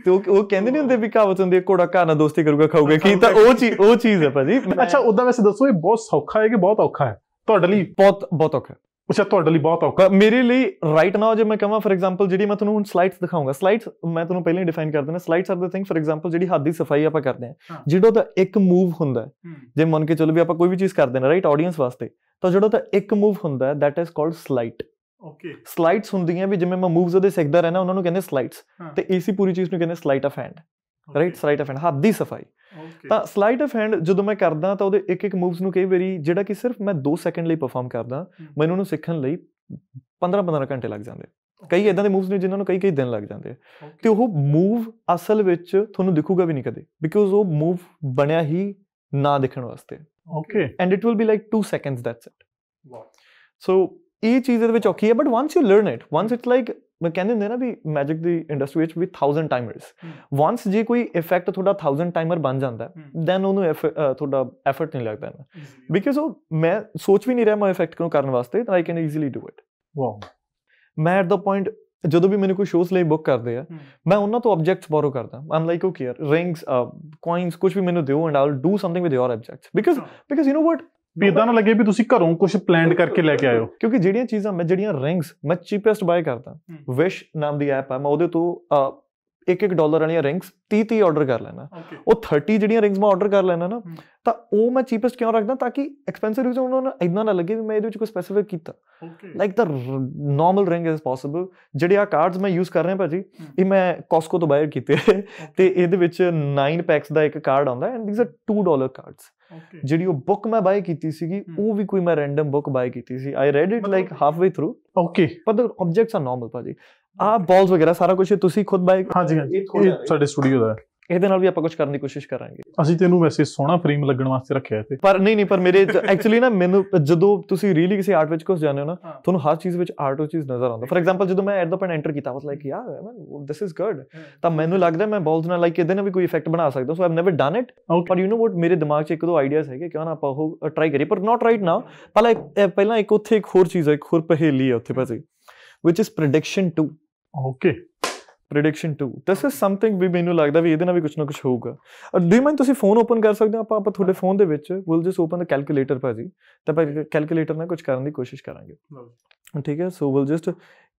ਤੇ ਉਹ ਕਹਿੰਦੇ ਨਹੀਂ ਹੁੰਦੇ ਵੀ ਕਹਾਵਤ ਹੁੰਦੀ ਹੈ ਕੋੜਾ ਘਰ ਦੋਸਤੀ ਕਰੂਗਾ ਖਾਊਗਾ ਕੀ ਤਾਂ ਉਹ ਚੀਜ਼ ਉਹ ਚੀਜ਼ ਹੈ ਭਾਜੀ ਅੱਛਾ ਉਦਾਂ ਵੈਸੇ ਦੱਸੋ ਇਹ ਬਹੁਤ ਸੌਖਾ ਹੈ ਕਿ ਬਹੁਤ ਔਖਾ ਹੈ ਤੁਹਾਡੇ ਲਈ ਬਹੁਤ ਬਹੁਤ ਔਖਾ ਹੈ ਉਸੇ ਤੁਹਾਡੇ ਲਈ ਬਹੁਤ ਔਖਾ ਮੇਰੇ ਲਈ ਰਾਈਟ ਨਾਓ ਜੇ ਮੈਂ ਕਹਾਂ ਫੋਰ ਐਗਜ਼ਾਮਪਲ ਜਿਹੜੀ ਮੈਂ ਤੁਹਾਨੂੰ ਹੁਣ ਸਲਾਈਡਸ ਦਿਖਾਉਂਗਾ ਸਲਾਈਡਸ ਮੈਂ ਤੁਹਾਨੂੰ ਪਹਿਲਾਂ ਹੀ ਡਿਫਾਈਨ ਕਰ ਦਿੰਦਾ slides are the thing for example ਜਿਹੜੀ ਹੱਥ ਦੀ ਸਫਾਈ ਆਪਾਂ ਕਰਦੇ ਆ ਜਿਹੜਾ ਤਾਂ ਇੱਕ ਮੂਵ ਹੁੰਦਾ ਜੇ ਮੰਨ ਕੇ ਚੱਲੋ ਵੀ ਆਪਾਂ ਕੋਈ ਵੀ ਚੀਜ਼ ਕਰਦੇ ਨੇ ਰਾਈਟ ਆਡੀਅנס ਵਾਸਤੇ ਤਾਂ ਜਿਹੜਾ ਤਾਂ ਇੱਕ ਮੂਵ ਹੁੰਦਾ ਹੈ that is called sleight okay slides ਹੁੰਦੀਆਂ ਵੀ ਜਿਵੇਂ ਮੈਂ ਮੂਵਸ ਉਹਦੇ ਸਿੱਖਦਾ ਰਹਿਣਾ ਉਹਨਾਂ ਨੂੰ ਕਹਿੰਦੇ ਸਲਾਈਡਸ ਤੇ ਏਸੀ ਪੂਰੀ ਚੀਜ਼ ਨੂੰ ਕਹਿੰਦੇ sleight of hand right sleight of hand ਹੱਥ ਦੀ ਸਫਾਈ ਤਾਂ ਸਲਾਈਟ ਆਫ ਹੈਂਡ ਜਦੋਂ ਮੈਂ ਕਰਦਾ ਤਾਂ ਉਹਦੇ ਇੱਕ ਇੱਕ ਮੂਵਸ ਨੂੰ ਕਈ ਵਾਰੀ ਜਿਹੜਾ ਕਿ ਸਿਰਫ ਮੈਂ 2 ਸੈਕਿੰਡ ਲਈ ਪਰਫਾਰਮ ਕਰਦਾ ਮੈਨੂੰ ਉਹਨੂੰ ਸਿੱਖਣ ਲਈ 15-15 ਘੰਟੇ ਲੱਗ ਜਾਂਦੇ ਕਈ ਇਦਾਂ ਦੇ ਮੂਵਸ ਨੇ ਜਿਨ੍ਹਾਂ ਨੂੰ ਕਈ ਕਈ ਦਿਨ ਲੱਗ ਜਾਂਦੇ ਆ ਤੇ ਉਹ ਮੂਵ ਅਸਲ ਵਿੱਚ ਤੁਹਾਨੂੰ ਦਿਖੂਗਾ ਵੀ ਨਹੀਂ ਕਦੇ ਬਿਕੋਜ਼ ਉਹ ਮੂਵ ਬਣਿਆ ਹੀ ਨਾ ਦਿਖਣ ਵਾਸਤੇ okay and it will be like 2 seconds that's it so ਇਹ ਚੀਜ਼ ਦੇ ਵਿੱਚ ਔਖੀ ਹੈ but once you learn it once it's like ਮੈਂ ਕਹਿੰਦੇ ਹੁੰਦੇ ਨਾ ਵੀ ਮੈਜਿਕ ਦੀ ਇੰਡਸਟਰੀ ਵਿੱਚ ਵੀ 1000 ਟਾਈਮਰਸ ਵਾਂਸ ਜੇ ਕੋਈ ਇਫੈਕਟ ਤੁਹਾਡਾ 1000 ਟਾਈਮਰ ਬਣ ਜਾਂਦਾ ਦੈਨ ਉਹਨੂੰ ਤੁਹਾਡਾ ਐਫਰਟ ਨਹੀਂ ਲੱਗਦਾ ਨਾ ਬਿਕਾਜ਼ ਉਹ ਮੈਂ ਸੋਚ ਵੀ ਨਹੀਂ ਰਿਹਾ ਮੈਂ ਇਫੈਕਟ ਨੂੰ ਕਰਨ ਵਾਸਤੇ ਤਾਂ I can easily do it wow ਮੈਂ ਐਟ ਦਾ ਪੁਆਇੰਟ ਜਦੋਂ ਵੀ ਮੈਨੂੰ ਕੋਈ ਸ਼ੋਸ ਲਈ ਬੁੱਕ ਕਰਦੇ ਆ ਮੈਂ ਉਹਨਾਂ ਤੋਂ ਆਬਜੈਕਟਸ ਬੋਰੋ ਕਰਦਾ um like okay rings coins ਕੁਝ ਵੀ ਮੈਨੂੰ ਦਿਓ and I will do something with your objects because because you know what ਵੀ ਇਦਾਂ ਨਾ ਲੱਗੇ ਵੀ ਤੁਸੀਂ ਘਰੋਂ ਕੁਝ ਪਲਾਨਡ ਕਰਕੇ ਲੈ ਕੇ ਆਇਓ ਕਿਉਂਕਿ ਜਿਹੜੀਆਂ ਚੀਜ਼ਾਂ ਮੈਂ ਜਿਹੜੀਆਂ ਰਿੰਗਸ ਮੈਂ ਚੀਪੈਸਟ ਬਾਏ ਕਰਦਾ ਵਿਸ਼ ਨਾਮ ਦੀ ਐਪ ਆ ਮੈਂ ਉਹਦੇ ਤੋਂ ਇੱਕ ਇੱਕ ਡਾਲਰ ਵਾਲੀਆਂ ਰਿੰਗਸ 30 30 ਆਰਡਰ ਕਰ ਲੈਣਾ ਉਹ 30 ਜਿਹੜੀਆਂ ਰਿੰਗਸ ਮੈਂ ਆਰਡਰ ਕਰ ਲੈਣਾ ਨਾ ਤਾਂ ਉਹ ਮੈਂ ਚੀਪੈਸਟ ਕਿਉਂ ਰੱਖਦਾ ਤਾਂ ਕਿ ਐਕਸਪੈਂਸਿਵ ਰਿੰਗਸ ਉਹਨਾਂ ਨੂੰ ਇਦਾਂ ਨਾ ਲੱਗੇ ਵੀ ਮੈਂ ਇਹਦੇ ਵਿੱਚ ਕੋਈ ਸਪੈਸੀਫਿਕ ਕੀਤਾ like the normal ring is possible ਜਿਹੜੇ ਆ ਕਾਰਡਸ ਮੈਂ ਯੂਜ਼ ਕਰ ਰਿਹਾ ਭਾਜੀ ਇਹ ਮੈਂ ਕੋਸਕੋ ਤੋਂ ਬਾਇਰ ਕੀਤੇ ਤੇ ਇਹਦੇ ਵਿੱਚ 9 ਪੈਕਸ ਦਾ ਇੱਕ ਕਾਰਡ ਆਉਂਦਾ and these are 2 dollar cards ਜਿਹੜੀ ਉਹ ਬੁੱਕ ਮੈਂ ਬਾਈ ਕੀਤੀ ਸੀਗੀ ਉਹ ਵੀ ਕੋਈ ਮੈਂ ਰੈਂਡਮ ਬੁੱਕ ਬਾਈ ਕੀਤੀ ਸੀ I read it like half way through okay ਪਰ ਦ ਆਬਜੈਕਟਸ ਆ ਨਾਰਮਲ ਭਾਜੀ ਆ ਬਾਲਸ ਵਗੈਰਾ ਸਾਰਾ ਕੁਝ ਤੁਸੀਂ ਖੁਦ ਬਾਈ ਹਾਂਜੀ ਹਾਂਜੀ ਇਹ ਸਾਡੇ ਸਟੂਡੀਓ ਦਾ ਹੈ ਇਹਦੇ ਨਾਲ ਵੀ ਆਪਾਂ ਕੁਝ ਕਰਨ ਦੀ ਕੋਸ਼ਿਸ਼ ਕਰਾਂਗੇ ਅਸੀਂ ਤੈਨੂੰ ਵੈਸੇ ਸੋਹਣਾ ਫਰੇਮ ਲੱਗਣ ਵਾਸਤੇ ਰੱਖਿਆ ਇੱਥੇ ਪਰ ਨਹੀਂ ਨਹੀਂ ਪਰ ਮੇਰੇ ਐਕਚੁਅਲੀ ਨਾ ਮੈਨੂੰ ਜਦੋਂ ਤੁਸੀਂ ਰੀਲੀ ਕਿਸੇ ਆਰਟ ਵਿੱਚ ਕੁਝ ਜਾਣਦੇ ਹੋ ਨਾ ਤੁਹਾਨੂੰ ਹਰ ਚੀਜ਼ ਵਿੱਚ ਆਰਟ ਉਹ ਚੀਜ਼ ਨਜ਼ਰ ਆਉਂਦਾ ਫੋਰ ਐਗਜ਼ਾਮਪਲ ਜਦੋਂ ਮੈਂ ਐਟ ਦਾ ਪੁਆਇੰਟ ਐਂਟਰ ਕੀਤਾ ਵਾਸ ਲਾਈਕ ਯਾਰ ਮੈਨ ਦਿਸ ਇਜ਼ ਗੁੱਡ ਤਾਂ ਮੈਨੂੰ ਲੱਗਦਾ ਮੈਂ ਬਾਲਸ ਨਾਲ ਲਾਈਕ ਇਹਦੇ ਨਾਲ ਵੀ ਕੋਈ ਇਫੈਕਟ ਬਣਾ ਸਕਦਾ so I have never done it ਪਰ ਯੂ نو ਵਾਟ ਮੇਰੇ ਦਿਮਾਗ 'ਚ ਇੱਕ ਦੋ ਆਈਡੀਆਜ਼ ਹੈਗੇ ਕਿਉਂ ਨਾ ਆਪਾਂ ਉਹ ਟਰਾਈ ਕਰੀਏ ਪਰ ਨਾਟ ਰਾਈਟ ਨਾਓ ਪਹਿਲਾਂ ਪਹਿਲਾਂ ਇੱਕ ਉੱਥੇ ਇੱਕ ਹੋਰ ਚੀਜ਼ ਹੈ ਇੱਕ ਹੋਰ ਪਹੇਲੀ ਹੈ ਉੱਥੇ ਪਾਸੇ ਵਿਚ is prediction 2 okay prediction 2 this is something ਵੀ ਮੈਨੂੰ ਲੱਗਦਾ ਵੀ ਇਹਦੇ ਨਾਲ ਵੀ ਕੁਝ ਨਾ ਕੁਝ ਹੋਊਗਾ ਡੂ ਮੈਂ ਤੁਸੀਂ ਫੋਨ ਓਪਨ ਕਰ ਸਕਦੇ ਹੋ ਆਪਾਂ ਆਪਾਂ ਤੁਹਾਡੇ ਫੋਨ ਦੇ ਵਿੱਚ will just open the calculator ਭਾਜੀ ਤਾਂ ਭਾਜੀ ਕੈਲਕੂਲੇਟਰ ਨਾਲ ਕੁਝ ਕਰਨ ਦੀ ਕੋਸ਼ਿਸ਼ ਕਰਾਂਗੇ ਠੀਕ ਹੈ so will just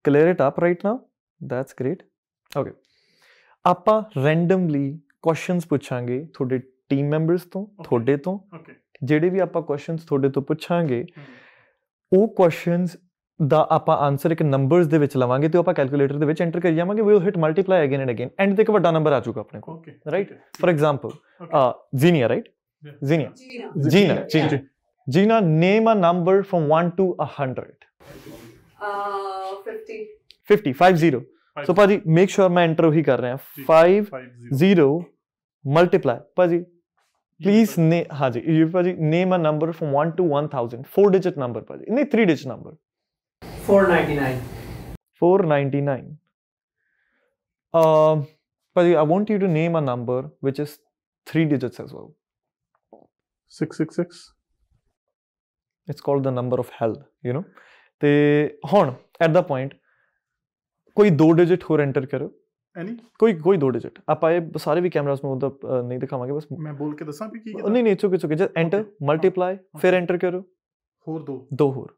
clear it up right now that's great okay ਆਪਾਂ ਰੈਂਡਮਲੀ ਕੁਐਸਚਨਸ ਪੁੱਛਾਂਗੇ ਤੁਹਾਡੇ ਟੀਮ ਮੈਂਬਰਸ ਤੋਂ ਤੁਹਾਡੇ ਤੋਂ ਜਿਹੜੇ ਵੀ ਆਪਾਂ ਕੁਐਸਚਨਸ ਤੁਹਾਡੇ ਤੋਂ ਪੁੱਛਾਂਗੇ ਉਹ ਕੁਐਸਚਨਸ ਦਾ ਆਪਾਂ ਆਨਸਰ ਇੱਕ ਨੰਬਰਸ ਦੇ ਵਿੱਚ ਲਵਾਂਗੇ ਤੇ ਆਪਾਂ ਕੈਲਕੂਲੇਟਰ ਦੇ ਵਿੱਚ ਐਂਟਰ ਕਰੀ ਜਾਵਾਂਗੇ we will hit multiply again and again and ਤੇ ਇੱਕ ਵੱਡਾ ਨੰਬਰ ਆ ਚੁੱਕਾ ਆਪਣੇ ਕੋਲ ਰਾਈਟ ਫਾਰ ਐਗਜ਼ਾਮਪਲ ਜ਼ੀਨੀਆ ਰਾਈਟ ਜ਼ੀਨੀਆ Jeena ji Jeena name a number from 1 to 100 50 50 50 so ਭਾਜੀ ਮੇਕ ਸ਼ੋਰ ਮੈਂ ਐਂਟਰ ਉਹੀ ਕਰ ਰਿਹਾ 50 ਮਲਟੀਪਲਾਈ ਭਾਜੀ ਪਲੀਜ਼ ਨੇ ਹਾਂਜੀ ਇਹ ਭਾਜੀ name a number from 1 to 1000 4 digit number ਭਾਜੀ ਨਹੀਂ 3 digit number 499 499 uh, but I want you to name a number which is three digits as well. 666. It's called the number of hell, you know. ਤੇ ਹੁਣ at the point ਕੋਈ 2 digit ਹੋਰ enter ਕਰੋ ਐਨੀ ਕੋਈ ਕੋਈ 2 digit ਆਪਾਂ ਇਹ ਸਾਰੇ ਵੀ ਕੈਮਰਾਸ ਨੂੰ ਤਾਂ ਨਹੀਂ ਦਿਖਾਵਾਂਗੇ ਬਸ ਮੈਂ ਬੋਲ ਕੇ ਦੱਸਾਂ ਵੀ ਕੀ ਕੀਤਾ ਨਹੀਂ ਨਹੀਂ ਚੁੱਕੇ ਚੁੱਕੇ ਜਸ ਐਂਟਰ ਮਲਟੀਪਲਾਈ ਫਿਰ ਐਂਟਰ ਕਰੋ ਹੋਰ ਦੋ ਦੋ ਹੋਰ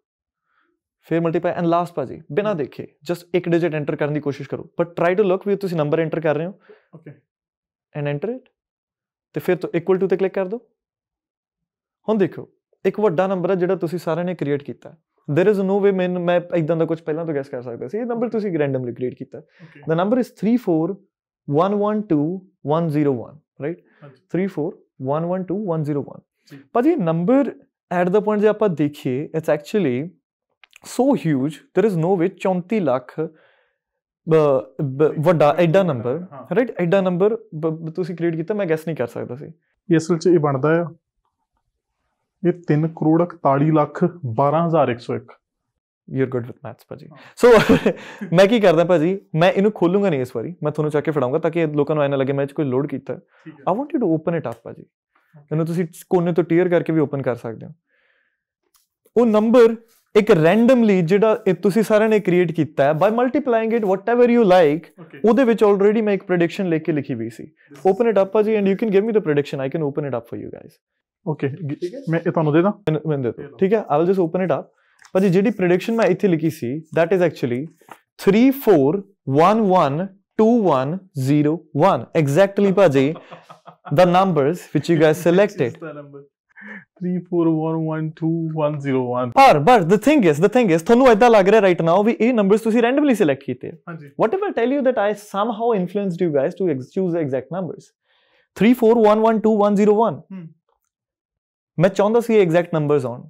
ਫਿਰ ਮਲਟੀਪਲਾਈ ਐਂਡ ਲਾਸਟ ਭਾਜੀ ਬਿਨਾ ਦੇਖੇ ਜਸਟ ਇੱਕ ਡਿਜਿਟ ਐਂਟਰ ਕਰਨ ਦੀ ਕੋਸ਼ਿਸ਼ ਕਰੋ ਬਟ ਟ੍ਰਾਈ ਟੂ ਲੁੱਕ ਵੀ ਤੁਸੀਂ ਨੰਬਰ ਐਂਟਰ ਕਰ ਰਹੇ ਹੋ ਓਕੇ ਐਂਡ ਐਂਟਰ ਇਟ ਤੇ ਫਿਰ ਤੋਂ ਇਕੁਅਲ ਟੂ ਤੇ ਕਲਿੱਕ ਕਰ ਦਿਓ ਹੁਣ ਦੇਖੋ ਇੱਕ ਵੱਡਾ ਨੰਬਰ ਹੈ ਜਿਹੜਾ ਤੁਸੀਂ ਸਾਰਿਆਂ ਨੇ ਕ੍ਰੀਏਟ ਕੀਤਾ देयर इज नो ਵੇ ਮੈਂ ਮੈਂ ਇਦਾਂ ਦਾ ਕੁਝ ਪਹਿਲਾਂ ਤੋਂ ਗੈਸ ਕਰ ਸਕਦਾ ਸੀ ਇਹ ਨੰਬਰ ਤੁਸੀਂ ਰੈਂਡਮਲੀ ਕ੍ਰੀਏਟ ਕੀਤਾ ਦਾ ਨੰਬਰ ਇਜ਼ 341121101 ਰਾਈਟ 341121101 ਭਾਜੀ ਨੰਬਰ ਐਟ ਦਾ ਪੁਆਇੰਟ ਜੇ ਆਪਾਂ ਦੇਖੀਏ it's actually so huge there is no way 34 lakh ਵੱਡਾ ਐਡਾ ਨੰਬਰ ਰਾਈਟ ਐਡਾ ਨੰਬਰ ਤੁਸੀਂ ਕ੍ਰੀਏਟ ਕੀਤਾ ਮੈਂ ਗੈਸ ਨਹੀਂ ਕਰ ਸਕਦਾ ਸੀ ਇਹ ਅਸਲ 'ਚ ਇਹ ਬਣਦਾ ਆ ਇਹ 3 crore 41 lakh 12101 your good with maths ਭਾਜੀ ਸੋ ਮੈਂ ਕੀ ਕਰਦਾ ਭਾਜੀ ਮੈਂ ਇਹਨੂੰ ਖੋਲੂਗਾ ਨਹੀਂ ਇਸ ਵਾਰੀ ਮੈਂ ਤੁਹਾਨੂੰ ਚੱਕ ਕੇ ਫੜਾਉਂਗਾ ਤਾਂ ਕਿ ਲੋਕਾਂ ਨੂੰ ਐ ਨਾ ਲੱਗੇ ਮੈਂ ਇਹ ਚ ਕੋਈ ਲੋਡ ਕੀਤਾ I want you to open it up ਭਾਜੀ ਇਹਨੂੰ ਤੁਸੀਂ ਕੋਨੇ ਤੋਂ ਟੀਅਰ ਕਰਕੇ ਵੀ ਓਪਨ ਕਰ ਸਕਦੇ ਹੋ ਉਹ ਨੰਬਰ ਇੱਕ ਰੈਂਡਮਲੀ ਜਿਹੜਾ ਜਿਹੜਾ ਤੁਸੀਂ ਸਾਰਿਆਂ ਨੇ ਕ੍ਰੀਏਟ ਕੀਤਾ ਹੈ by multiplying it ever you like ਉਹਦੇ ਵਿੱਚ ਆਲਰੇਡੀ ਮੈਂ ਇੱਕ ਪ੍ਰੈਡਿਕਸ਼ਨ ਲੈ ਕੇ ਲਿਖੀ ਹੋਈ ਸੀ ਓਪਨ ਇਟ ਅਪ ਜੀ and you can give me the prediction I can open it up for you guys okay ਮੈਂ ਇਹ ਤੁਹਾਨੂੰ ਦੇ ਦਾਂ ਮੈਂ ਦੇ ਦੋ ਠੀਕ ਹੈ I will just open it up ਪਰ ਜਿਹੜੀ ਪ੍ਰੈਡਿਕਸ਼ਨ ਮੈਂ ਇੱਥੇ ਲਿਖੀ ਸੀ ਥੈਟ ਇਜ਼ ਐਕਚੁਅਲੀ 34112101 ਐਗਜ਼ੈਕਟਲੀ ਭਾਜੀ the numbers which you guys selected 34112101 ਪਰ ਪਰ the thing is the thing is ਤੁਹਾਨੂੰ ਐਦਾਂ ਲੱਗ ਰਿਹਾ ਰਾਈਟ ਨਾਓ ਵੀ ਇਹ ਨੰਬਰਸ ਤੁਸੀਂ ਰੈਂਡਮਲੀ ਸਿਲੈਕਟ ਕੀਤੇ ਹਾਂਜੀ what if I tell you that I somehow influenced you guys to choose the exact numbers 34112101 ਮੈਂ ਚਾਹੁੰਦਾ ਸੀ ਇਹ ਐਗਜ਼ੈਕਟ ਨੰਬਰਸ ਆਉਣ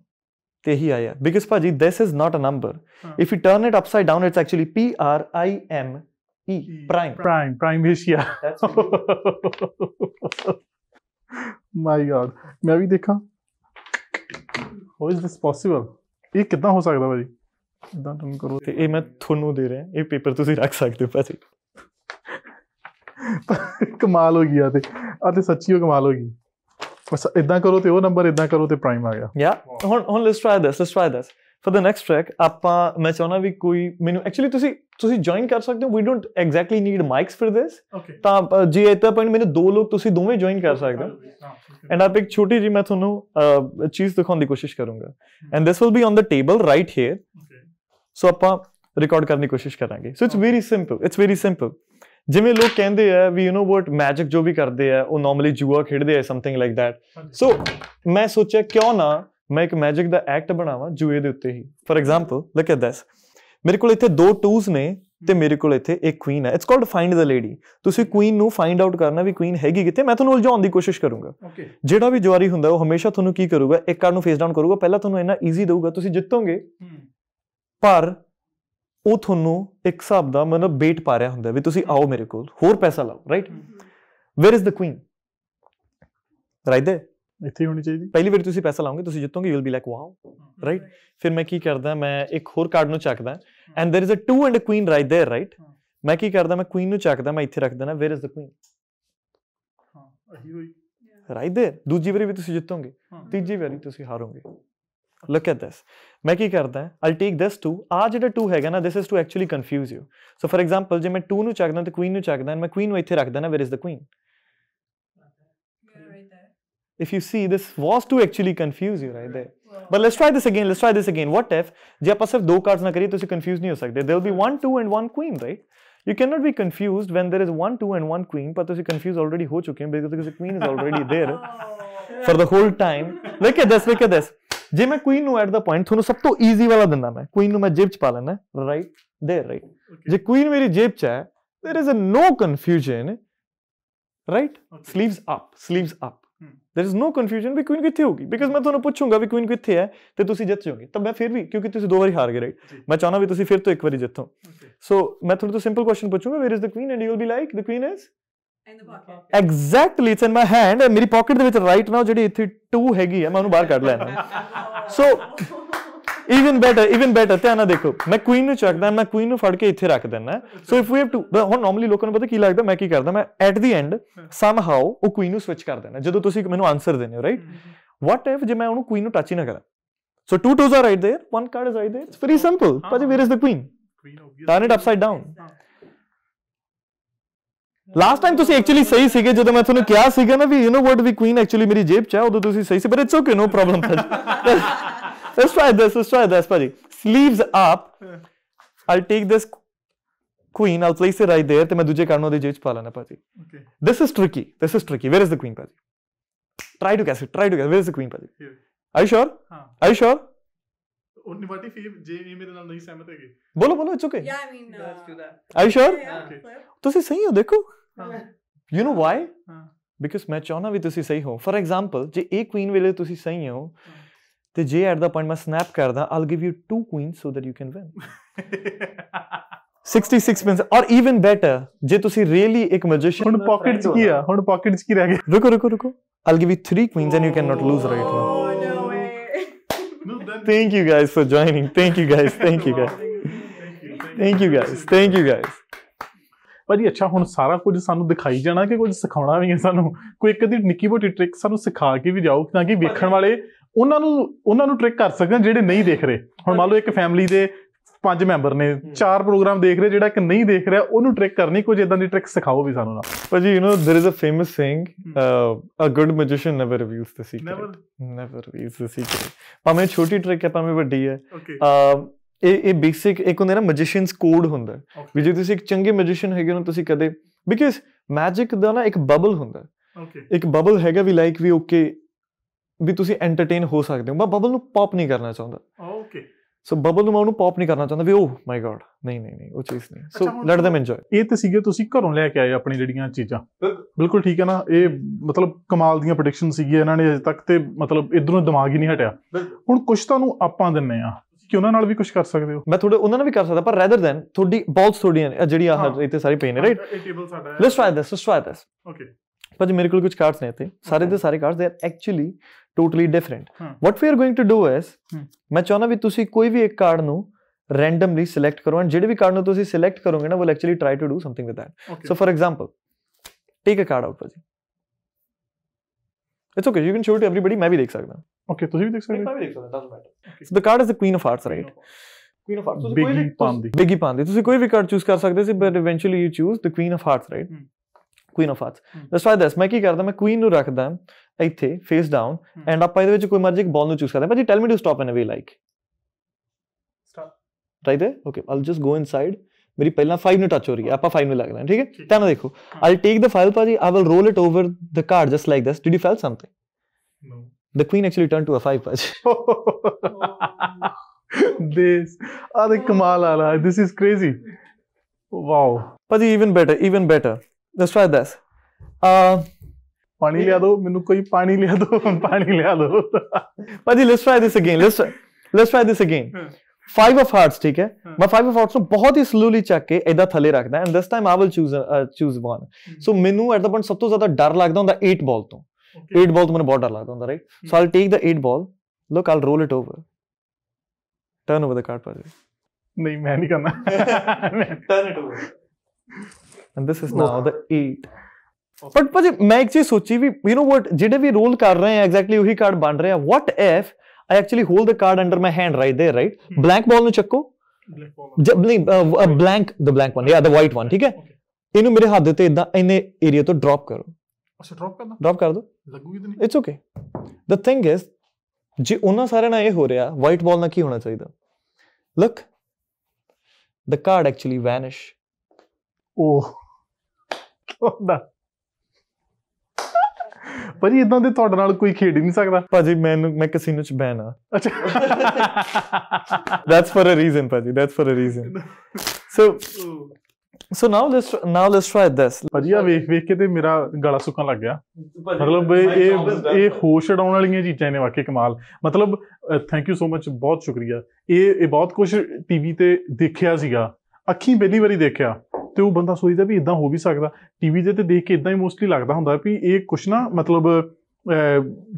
ਤੇ ਹੀ ਆਇਆ ਬਿਕਾਜ਼ ਭਾਜੀ this is not a number if you turn it upside down it's actually P R I M prime prime prime prime is, yeah. That's ਮੈਂ ਵੀ ਦੇਖਾਂ how is this possible ਇਹ ਕਿਦਾਂ ਹੋ ਸਕਦਾ ਭਾਜੀ ਇਦਾਂ ਤੁਮ ਕਰੋ ਤੇ ਇਹ ਮੈਂ ਤੁਹਾਨੂੰ ਦੇ ਰਿਹਾ ਇਹ ਪੇਪਰ ਤੁਸੀਂ ਰੱਖ ਸਕਦੇ ਹੋ ਭਾਜੀ ਕਮਾਲ ਹੋ ਗਿਆ ਤੇ ਆ ਤੇ ਸੱਚੀ ਹੋ ਕਮਾਲ ਹੋ ਗਈ ਬਸ ਇਦਾਂ ਕਰੋ ਤੇ ਉਹ ਨੰਬਰ ਇਦਾਂ ਕਰੋ ਤੇ ਪ੍ਰਾਈਮ ਆ ਗਿਆ ਯਾ ਹੁਣ ਹੁਣ let's try this let's try this for the next track ਆਪਾਂ ਮੈਂ ਚਾਹਣਾ ਵੀ ਕੋਈ ਮੈਨੂੰ ਐਕਚੁਅਲੀ ਤੁਸੀਂ ਤੁਸੀਂ ਜੁਆਇਨ ਕਰ ਸਕਦੇ ਹੋ we don't exactly need mics for this ਤਾਂ ਜੇ ਇਹ ਤਾਂ ਪੁਆਇੰਟ ਮੈਨੂੰ ਦੋ ਲੋਕ ਤੁਸੀਂ ਦੋਵੇਂ ਜੁਆਇਨ ਕਰ ਸਕਦੇ ਹੋ ਐਂਡ ਆਪ ਇੱਕ ਛੋਟੀ ਜੀ ਮੈਂ ਤੁਹਾਨੂੰ ਚੀਜ਼ ਦਿਖਾਉਣ ਦੀ ਕੋਸ਼ਿਸ਼ ਕਰੂੰਗਾ and this will be on the table right here so ਆਪਾਂ ਰਿਕਾਰਡ ਕਰਨ ਦੀ ਕੋਸ਼ਿਸ਼ ਕਰਾਂਗੇ so it's very simple it's very simple ਜਿਵੇਂ ਲੋਕ ਕਹਿੰਦੇ ਆ ਵੀ ਯੂ نو ਵਾਟ ਮੈਜਿਕ ਜੋ ਵੀ ਕਰਦੇ ਆ ਉਹ ਨਾਰਮਲੀ ਜੂਆ ਖੇਡਦੇ ਆ ਸਮਥਿੰਗ ਲਾਈਕ ਥੈਟ ਸੋ ਮੈਂ ਸੋਚਿਆ ਕਿਉਂ ਨਾ ਮੈਂ ਇੱਕ ਮੈਜਿਕ ਦਾ ਐਕਟ ਬਣਾਵਾਂ ਜੂਏ ਦੇ ਉੱਤੇ ਹੀ for example look at this ਮੇਰੇ ਕੋਲ ਇੱਥੇ ਦੋ ਟੂਸ ਨੇ ਤੇ ਮੇਰੇ ਕੋਲ ਇੱਥੇ ਇੱਕ ਕੁਈਨ ਹੈ it's called find the lady ਤੁਸੀਂ ਕੁਈਨ ਨੂੰ ਫਾਈਂਡ ਆਊਟ ਕਰਨਾ ਵੀ ਕੁਈਨ ਹੈਗੀ ਕਿਤੇ ਮੈਂ ਤੁਹਾਨੂੰ ਉਲਝਾਉਣ ਦੀ ਕੋਸ਼ਿਸ਼ ਕਰੂੰਗਾ ਜਿਹੜਾ ਵੀ ਜਵਾਰੀ ਹੁੰਦਾ ਉਹ ਹਮੇਸ਼ਾ ਤੁਹਾਨੂੰ ਕੀ ਕਰੂਗਾ ਇੱਕ ਕਾਰ ਨੂੰ ਫੇਸ ਡਾਊਨ ਕਰੂਗਾ ਪਹਿਲਾਂ ਤੁਹਾਨੂੰ ਇਹਨਾਂ ਈਜ਼ੀ ਦੇਊਗਾ ਤੁਸੀਂ ਜਿੱਤੋਗੇ ਪਰ ਉਹ ਤੁਹਾਨੂੰ ਇੱਕ ਹਿਸਾਬ ਦਾ ਮਤਲਬ ਬੇਟ ਪਾ ਰਿਹਾ ਹੁੰਦਾ ਵੀ ਤੁਸੀਂ ਆਓ ਮੇਰੇ ਕੋਲ ਹੋਰ ਪੈਸਾ ਲਾਓ right where is the queen right ਦੇ ਇੱਥੇ ਹੋਣੀ ਚਾਹੀਦੀ ਪਹਿਲੀ ਵਾਰ ਤੁਸੀਂ ਪੈਸਾ ਲਾਓਗੇ ਤੁਸੀਂ ਜਿੱਤੋਗੇ you will be like wow right ਫਿਰ ਮੈਂ ਕੀ ਕਰਦਾ ਮੈਂ ਇੱਕ ਹੋਰ ਕਾਰਡ ਨੂੰ ਚੱਕਦਾ and there is a 2 and a queen right there right ਮੈਂ ਕੀ ਕਰਦਾ ਮੈਂ ਕੁਈਨ ਨੂੰ ਚੱਕਦਾ ਮੈਂ ਇੱਥੇ ਰੱਖ ਦਿੰਦਾ ਵੇਅਰ ਇਜ਼ ਦ ਕੁਈਨ ਹਾਂ ਅਹੀ ਹੋਈ ਰਾਈਟ देयर ਦੂਜੀ ਵਾਰੀ ਵੀ ਤੁਸੀਂ ਜਿੱਤੋਗੇ ਤੀਜੀ ਵਾਰੀ ਤੁਸੀਂ ਹਾਰੋਗੇ ਲੁੱਕ ਐਟ ਦਿਸ ਮੈਂ ਕੀ ਕਰਦਾ ਆਈ ਟੇਕ ਦਿਸ 2 ਆ ਜਿਹੜਾ 2 ਹੈਗਾ ਨਾ this is to actually confuse you so for example ਜੇ ਮੈਂ 2 ਨੂੰ ਚੱਕਦਾ ਤੇ ਕੁਈਨ ਨੂੰ ਚੱਕਦਾ ਮੈਂ ਕੁਈਨ ਨੂੰ ਇੱਥੇ ਰੱਖ ਨਾ where is the queen if you see this was to actually confuse you right there but let's try this again let's try this again what if je aap sirf do cards na kare to isse confuse nahi ho sakte there will be one two and one queen right you cannot be confused when there is one two and one queen but you confuse already ho chuke hain because the queen is already there for the whole time look at this look at this ਜੇ ਮੈਂ Queen ਨੂੰ at the point ਤੁਹਾਨੂੰ ਸਭ ਤੋਂ easy ਵਾਲਾ ਦਿੰਦਾ ਮੈਂ Queen ਨੂੰ ਮੈਂ ਜੇਬ ਚ ਪਾ ਲੈਣਾ ਰਾਈਟ देयर ਰਾਈਟ ਜੇ ਕੁਈਨ ਮੇਰੀ ਜੇਬ ਚ ਹੈ there is a no confusion right sleeves up sleeves up there is no confusion भी क्वीन ਕਿੱਥੇ ਹੋਗੀ ਬਿਕਾਜ਼ ਮੈਂ ਤੁਹਾਨੂੰ ਪੁੱਛੂੰਗਾ ਵੀ ਕੁਈਨ ਕਿੱਥੇ ਹੈ ਤੇ ਤੁਸੀਂ ਜਿੱਤ ਜਾਓਗੇ ਤਾਂ ਮੈਂ ਫਿਰ ਵੀ ਕਿਉਂਕਿ ਤੁਸੀਂ ਦੋ ਵਾਰੀ ਹਾਰ ਗਏ ਰਾਈਟ ਮੈਂ ਚਾਹਣਾ ਵੀ ਤੁਸੀਂ ਫਿਰ ਤੋਂ ਇੱਕ ਵਾਰੀ ਜਿੱਤੋ ਸੋ ਮੈਂ ਤੁਹਾਨੂੰ ਤੋਂ ਸਿੰਪਲ ਕੁਐਸਚਨ ਪੁੱਛੂੰਗਾ where is the queen and you will be like the queen is in the pocket exactly it's in my hand ਮੇਰੀ ਪਾਕਟ ਦੇ ਵਿੱਚ ਰਾਈਟ ਨਾਓ ਜਿਹੜੀ ਇੱਥੇ 2 ਹੈਗੀ ਹੈ ਮੈਂ ਉਹਨੂੰ ਬਾਹਰ ਕੱਢ ਲੈਣਾ so even better even better ਧਿਆਨ ਨਾਲ ਦੇਖੋ ਮੈਂ ਕੁਈਨ ਨੂੰ ਚੱਕਦਾ ਮੈਂ ਕੁਈਨ ਨੂੰ ਫੜ ਕੇ ਇੱਥੇ ਰੱਖ ਦਿੰਦਾ so if we have to ਹੁਣ ਨਾਰਮਲੀ ਲੋਕਾਂ ਨੂੰ ਪਤਾ ਕੀ ਲੱਗਦਾ ਮੈਂ ਕੀ ਕਰਦਾ ਮੈਂ at the end somehow ਉਹ ਕੁਈਨ ਨੂੰ ਸਵਿਚ ਕਰ ਦਿੰਦਾ ਜਦੋਂ ਤੁਸੀਂ ਮੈਨੂੰ ਆਨਸਰ ਦਿੰਦੇ ਹੋ ਰਾਈਟ ਵਾਟ ਇਫ ਜੇ ਮੈਂ ਉਹਨੂੰ ਕੁਈਨ ਨੂੰ ਟੱਚ ਹੀ ਨਾ ਕਰਾਂ so two twos are right there one card is right there it's very simple ਭਾਜੀ where is the queen turn it upside down last time ਤੁਸੀਂ ਐਕਚੁਅਲੀ ਸਹੀ ਸੀਗੇ ਜਦੋਂ ਮੈਂ ਤੁਹਾਨੂੰ ਕਿਹਾ ਸੀਗਾ ਨਾ ਵੀ ਯੂ نو ਵਾਟ ਵੀ ਕੁਈਨ ਐਕਚੁਅਲੀ ਮੇਰੀ ਜੇਬ ਚ ਹੈ ਉਦੋਂ ਤੁਸੀਂ ਸਹੀ ਸੀ but it's okay no problem let's try this. Let's try this, buddy. Sleeves up. I'll take this queen. I'll place it right there. Then I'll do the ਉਹਦੇ Okay. This is tricky. This is tricky. Where is the queen, buddy? Try to guess it. Try to guess. Where is the queen, buddy? Here. Are you sure? Huh. Are you sure? ਉਹਨੇ ਵਾਟੀ fame ਜੇ ਇਹ ਮੇਰੇ ਨਾਲ ਨਹੀਂ ਸਹਿਮਤ ਹੈਗੇ ਬੋਲੋ ਬੋਲੋ it's okay yeah I mean let's do that are you sure ਤੁਸੀਂ ਸਹੀ ਹੋ ਦੇਖੋ ਯੂ نو ਵਾਈ ਬਿਕਾਜ਼ ਮੈਂ ਚਾਹਨਾ ਵੀ ਤੁਸੀਂ ਸਹੀ ਹੋ ਫॉर ਐਗਜ਼ਾਮਪਲ ਜੇ ਇਹ ਕੁਈਨ ਵੇਲੇ ਤੁਸੀਂ ਸਹੀ ਹੋ ਤੇ ਜੇ ਐਟ ਦਾ ਪੁਆਇੰਟ ਮੈਂ ਸਨੈਪ ਕਰਦਾ I'll give you two queen so that you can win 66 pins or even better ਜੇ ਤੁਸੀਂ ਰੀਅਲੀ ਇੱਕ ਮੈਜੀਸ਼ੀਅਨ ਹੁਣ ਪਾਕਟ ਚ ਕੀ ਆ ਹੁਣ ਪਾਕਟ ਚ ਕੀ ਰਹਿ ਗਿਆ ਰੁਕੋ ਰੁਕੋ ਰੁਕੋ I'll give you 3 queens and you can not lose right now thank you guys for joining thank you guys thank you guys thank you guys thank you guys ਪਰ ਇਹ ਅੱਛਾ ਹੁਣ ਸਾਰਾ ਕੁਝ ਸਾਨੂੰ ਦਿਖਾਈ ਜਾਣਾ ਕਿ ਕੁਝ ਸਿਖਾਉਣਾ ਵੀ ਹੈ ਸਾਨੂੰ ਕੋਈ ਇੱਕ ਦੀ ਨਿੱਕੀ ਮੋਟੀ ਟ੍ਰਿਕ ਸਾਨੂੰ ਸਿਖਾ ਕੇ ਵੀ ਜਾਓ ਤਾਂ ਕਿ ਵੇਖਣ ਵਾਲੇ ਉਹਨਾਂ ਨੂੰ ਉਹਨਾਂ ਨੂੰ ਟ੍ਰਿਕ ਕਰ ਸਕਣ ਜਿਹੜੇ ਨਹੀਂ ਦੇਖ ਰਹੇ ਹੁਣ ਮੰਨ ਲਓ ਇੱਕ ਫੈਮਿਲੀ ਦੇ ਪੰਜ ਮੈਂਬਰ ਨੇ ਚਾਰ ਪ੍ਰੋਗਰਾਮ ਦੇਖ ਰਹੇ ਜਿਹੜਾ ਇੱਕ ਨਹੀਂ ਦੇਖ ਰਿਹਾ ਉਹਨੂੰ ਟ੍ਰਿਕ ਕਰਨੀ ਕੁਝ ਇਦਾਂ ਦੀ ਟ੍ਰਿਕ ਸਿਖਾਓ ਵੀ ਸਾਨੂੰ ਨਾ ਭਾਜੀ you know there is a famous saying a good magician never reveals the secret never reveals the ਪਰ ਭਾਵੇਂ ਛੋਟੀ ਟ੍ਰਿਕ ਹੈ ਭਾਵੇਂ ਵੱਡੀ ਹੈ ਇਹ ਇਹ ਬੇਸਿਕ ਇੱਕ ਹੁੰਦਾ ਨਾ ਮੈਜੀਸ਼ੀਅਨਸ ਕੋਡ ਹੁੰਦਾ ਵੀ ਜੇ ਤੁਸੀਂ ਇੱਕ ਚੰਗੇ ਮੈਜੀਸ਼ੀਅਨ ਹੈਗੇ ਹੋ ਤੁਸੀਂ ਕਦੇ ਬਿਕਾਜ਼ ਮੈਜਿਕ ਦਾ ਨਾ ਇੱਕ ਬਬਲ ਹੁੰਦਾ ਓਕੇ ਇੱਕ ਬਬਲ ਹੈਗਾ ਵੀ ਲਾਈਕ ਵੀ ਓਕੇ ਵੀ ਤੁਸੀਂ ਐਂਟਰਟੇਨ ਹੋ ਸਕਦੇ ਹੋ ਮੈਂ ਬਬਲ ਨੂੰ ਪੌਪ ਨਹੀਂ ਕਰਨਾ ਚਾਹੁੰਦਾ ਓਕੇ ਸੋ ਬਬਲ ਨੂੰ ਮੈਂ ਉਹਨੂੰ ਪੌਪ ਨਹੀਂ ਕਰਨਾ ਚਾਹੁੰਦਾ ਵੀ ਓ ਮਾਈ ਗॉड ਨਹੀਂ ਨਹੀਂ ਨਹੀਂ ਉਹ ਚੀਜ਼ ਨਹੀਂ ਸੋ ਲੈਟ them ਇੰਜੋਏ ਇਹ ਤੇ ਸੀਗੇ ਤੁਸੀਂ ਘਰੋਂ ਲੈ ਕੇ ਆਏ ਆਪਣੀ ਜਿਹੜੀਆਂ ਚੀਜ਼ਾਂ ਬਿਲਕੁਲ ਠੀਕ ਹੈ ਨਾ ਇਹ ਮਤਲਬ ਕਮਾਲ ਦੀਆਂ ਪ੍ਰੈਡਿਕਸ਼ਨ ਸੀਗੀਆਂ ਇਹਨਾਂ ਨੇ ਅਜੇ ਤੱਕ ਤੇ ਮਤਲਬ ਇਧਰੋਂ ਦਿਮਾਗ ਹੀ ਨਹੀਂ ਹਟਿਆ ਹੁਣ ਕੁਝ ਤੁਹਾਨੂੰ ਆਪਾਂ ਦਿੰਨੇ ਆ ਕਿ ਉਹਨਾਂ ਨਾਲ ਵੀ ਕੁਝ ਕਰ ਸਕਦੇ ਹੋ ਮੈਂ ਤੁਹਾਡੇ ਉਹਨਾਂ ਨਾਲ ਵੀ ਕਰ ਸਕਦਾ ਪਰ ਰੈਦਰ ਦੈਨ ਤੁਹਾਡੀ ਬਾਲਸ ਤੁਹਾਡੀਆਂ ਨੇ ਜਿਹੜੀ ਆਹ ਇੱਥੇ ਸਾਰੀ ਪੇਨ ਹੈ right let's try this let's try this okay ਪਰ ਮੇਰੇ ਕੋਲ ਕੁਝ ਕਾਰਡਸ ਨੇ ਇੱਥੇ ਸਾਰੇ ਦੇ ਸਾਰੇ cards they are actually totally different what we are going to do is ਮੈਂ ਚਾਹਣਾ ਵੀ ਤੁਸੀਂ ਕੋਈ ਵੀ ਇੱਕ ਕਾਰਡ ਨੂੰ ਰੈਂਡਮਲੀ ਸਿਲੈਕਟ ਕਰੋ ਐਂਡ ਜਿਹੜੇ ਵੀ ਕਾਰਡ ਨੂੰ ਤੁਸੀਂ ਸਿਲੈਕਟ ਕਰੋਗੇ ਨਾ ਉਹ actually try to do something with that so for example take a card out for ਜੀ it's okay you can show to everybody ਮੈਂ ਵੀ ਦੇਖ ਸਕਦਾ ਓਕੇ ਤੁਸੀਂ ਵੀ ਦੇਖ ਸਕਦੇ ਹੋ ਮੈਂ ਵੀ ਦੇਖ ਸਕਦਾ doesn't matter so the card is a queen of hearts right queen of hearts ਤੁਸੀਂ ਕੋਈ ਵੀ ਪਾਉਂਦੀ ਬਿਗੀ ਪਾਂਦੀ ਤੁਸੀਂ ਕੋਈ ਵੀ ਕਾਰਡ ਚੂਜ਼ ਕਰ ਸਕਦੇ ਸੀ but eventually you choose the queen of hearts right queen of hearts that's why that's ਮੈਂ ਕੀ ਕਰਦਾ ਮੈਂ ਕੁਈਨ ਨੂੰ ਰੱਖਦਾ ਇੱਥੇ ਫੇਸ ਡਾਊਨ ਐਂਡ ਆਪਾਂ ਇਹਦੇ ਵਿੱਚ ਕੋਈ ਮਰਜ਼ੀ ਇੱਕ ਬਾਲ ਨੂੰ ਚੂਜ਼ ਕਰਦੇ ਹਾਂ ਭਾਜੀ tell me to stop in a way like stop right there okay I'll just go inside ਮੇਰੀ ਪਹਿਲਾਂ 5 ਨੂੰ ਟੱਚ ਹੋ ਰਹੀ ਹੈ ਆਪਾਂ 5 ਨੂੰ ਲੱਗਣਾ ਠੀਕ ਹੈ ਤਾਂ ਮੈਂ ਦੇਖੋ ਆਲ ਟੇਕ ਦ ਫਾਈਲ ਭਾਜੀ I will roll it over the card just like this did you feel something no the queen actually turn to a 5 ਭਾਜੀ ਦਿਸ ਆ ਦੇ ਕਮਾਲ ਆ ਰਹਾ ਦਿਸ ਇਜ਼ ਕ੍ਰੇਜ਼ੀ ਵਾਓ ਭਾਜੀ even better even better let's try this ਆ ਪਾਣੀ ਲਿਆ ਦਿਓ ਮੈਨੂੰ ਕੋਈ ਪਾਣੀ ਲਿਆ ਦਿਓ ਪਾਣੀ ਲਿਆ ਦਿਓ ਭਾਜੀ let's try this again let's let's try this again 5 of hearts ਠੀਕ ਹੈ ਮੈਂ 5 ਆਫ ਹਾਰਟਸ ਨੂੰ ਬਹੁਤ ਹੀ ਸਲੋਲੀ ਚੱਕ ਕੇ ਇਦਾਂ ਥੱਲੇ ਰੱਖਦਾ and this time I will choose choose one so ਮੈਨੂੰ ਐਟ ਦਾ ਪੁਆਇੰਟ ਸਭ ਤੋਂ ਜ਼ਿਆਦਾ ਡਰ ਲੱਗਦਾ ਹੁੰਦਾ 8 ਬਾਲ ਤੋਂ 8 ਬਾਲ ਤੋਂ ਮੈਨੂੰ ਬਹੁਤ ਡਰ ਲੱਗਦਾ ਹੁੰਦਾ right so I'll take the 8 ball look I'll roll it over turn over the card ਪਰ ਨਹੀਂ ਮੈਂ ਨਹੀਂ ਕਰਨਾ turn it over and this is now the 8 but भाजी मैं एक चीज सोची भी यू नो वट जेडे भी रोल कर रहे हैं एग्जैक्टली ਉਹੀ ਕਾਰਡ ਬਣ ਰਿਹਾ what if I actually hold the card under my hand right there right blank ball ਨੂੰ ਚੱਕੋ ਜਬ ਨਹੀਂ ਬਲੈਂਕ ਦ ਬਲੈਂਕ ਵਨ ਯਾ ਦ ਵਾਈਟ ਵਨ ਠੀਕ ਹੈ ਇਹਨੂੰ ਮੇਰੇ ਹੱਥ ਦੇ ਤੇ ਇਦਾਂ ਇੰਨੇ ਏਰੀਆ ਤੋਂ ਡ੍ਰੌਪ ਕਰੋ ਅੱਛਾ ਡ੍ਰੌਪ ਕਰਨਾ ਡ੍ਰੌਪ ਕਰ ਦੋ ਲੱਗੂਗੀ ਤਾਂ ਨਹੀਂ it's okay the thing is ਜੇ ਉਹਨਾਂ ਸਾਰਿਆਂ ਨਾਲ ਇਹ ਹੋ ਰਿਹਾ ਵਾਈਟ ਬਾਲ ਨਾਲ ਕੀ ਹੋਣਾ ਚਾਹੀਦਾ look the card actually vanish ਓਹ ਉਹਦਾ ਭਾਜੀ ਇਦਾਂ ਦੇ ਤੁਹਾਡੇ ਨਾਲ ਕੋਈ ਖੇਡ ਨਹੀਂ ਸਕਦਾ ਭਾਜੀ ਮੈਂ ਮੈਂ ਕੈਸੀਨੋ ਚ ਬੈਨ ਆ ਅੱਛਾ ਦੈਟਸ ਫॉर ਅ ਰੀਜ਼ਨ ਭਾਜੀ that's for a reason so so now let's now let's try this ਭਾਜੀ ਆ ਵੇਖ ਵੇਖ ਕੇ ਤੇ ਮੇਰਾ ਗਲਾ ਸੁੱਕਣ ਲੱਗ ਗਿਆ ਮਤਲਬ ਇਹ ਇਹ ਹੋਸ਼ ਉਡਾਉਣ ਵਾਲੀਆਂ ਚੀਜ਼ਾਂ ਨੇ ਵਾਕਈ ਕਮਾਲ ਮਤਲਬ ਥੈਂਕ ਯੂ ਸੋ ਮਚ ਬਹੁਤ ਸ਼ੁਕਰੀਆ ਇਹ ਇਹ ਬਹੁਤ ਕੁਝ ਟੀਵੀ ਤੇ ਦੇਖਿਆ ਸੀਗਾ ਅੱਖੀਂ ਪਹਿਲੀ ਵਾਰੀ ਦੇਖਿਆ ਤੇ ਉਹ ਬੰਦਾ ਸੋਚਦਾ ਵੀ ਇਦਾਂ ਹੋ ਵੀ ਸਕਦਾ ਟੀਵੀ ਦੇ ਤੇ ਦੇਖ ਕੇ ਇਦਾਂ ਹੀ ਮੋਸਟਲੀ ਲੱਗਦਾ ਹੁੰਦਾ ਵੀ ਇਹ ਕੁਛ ਨਾ ਮਤਲਬ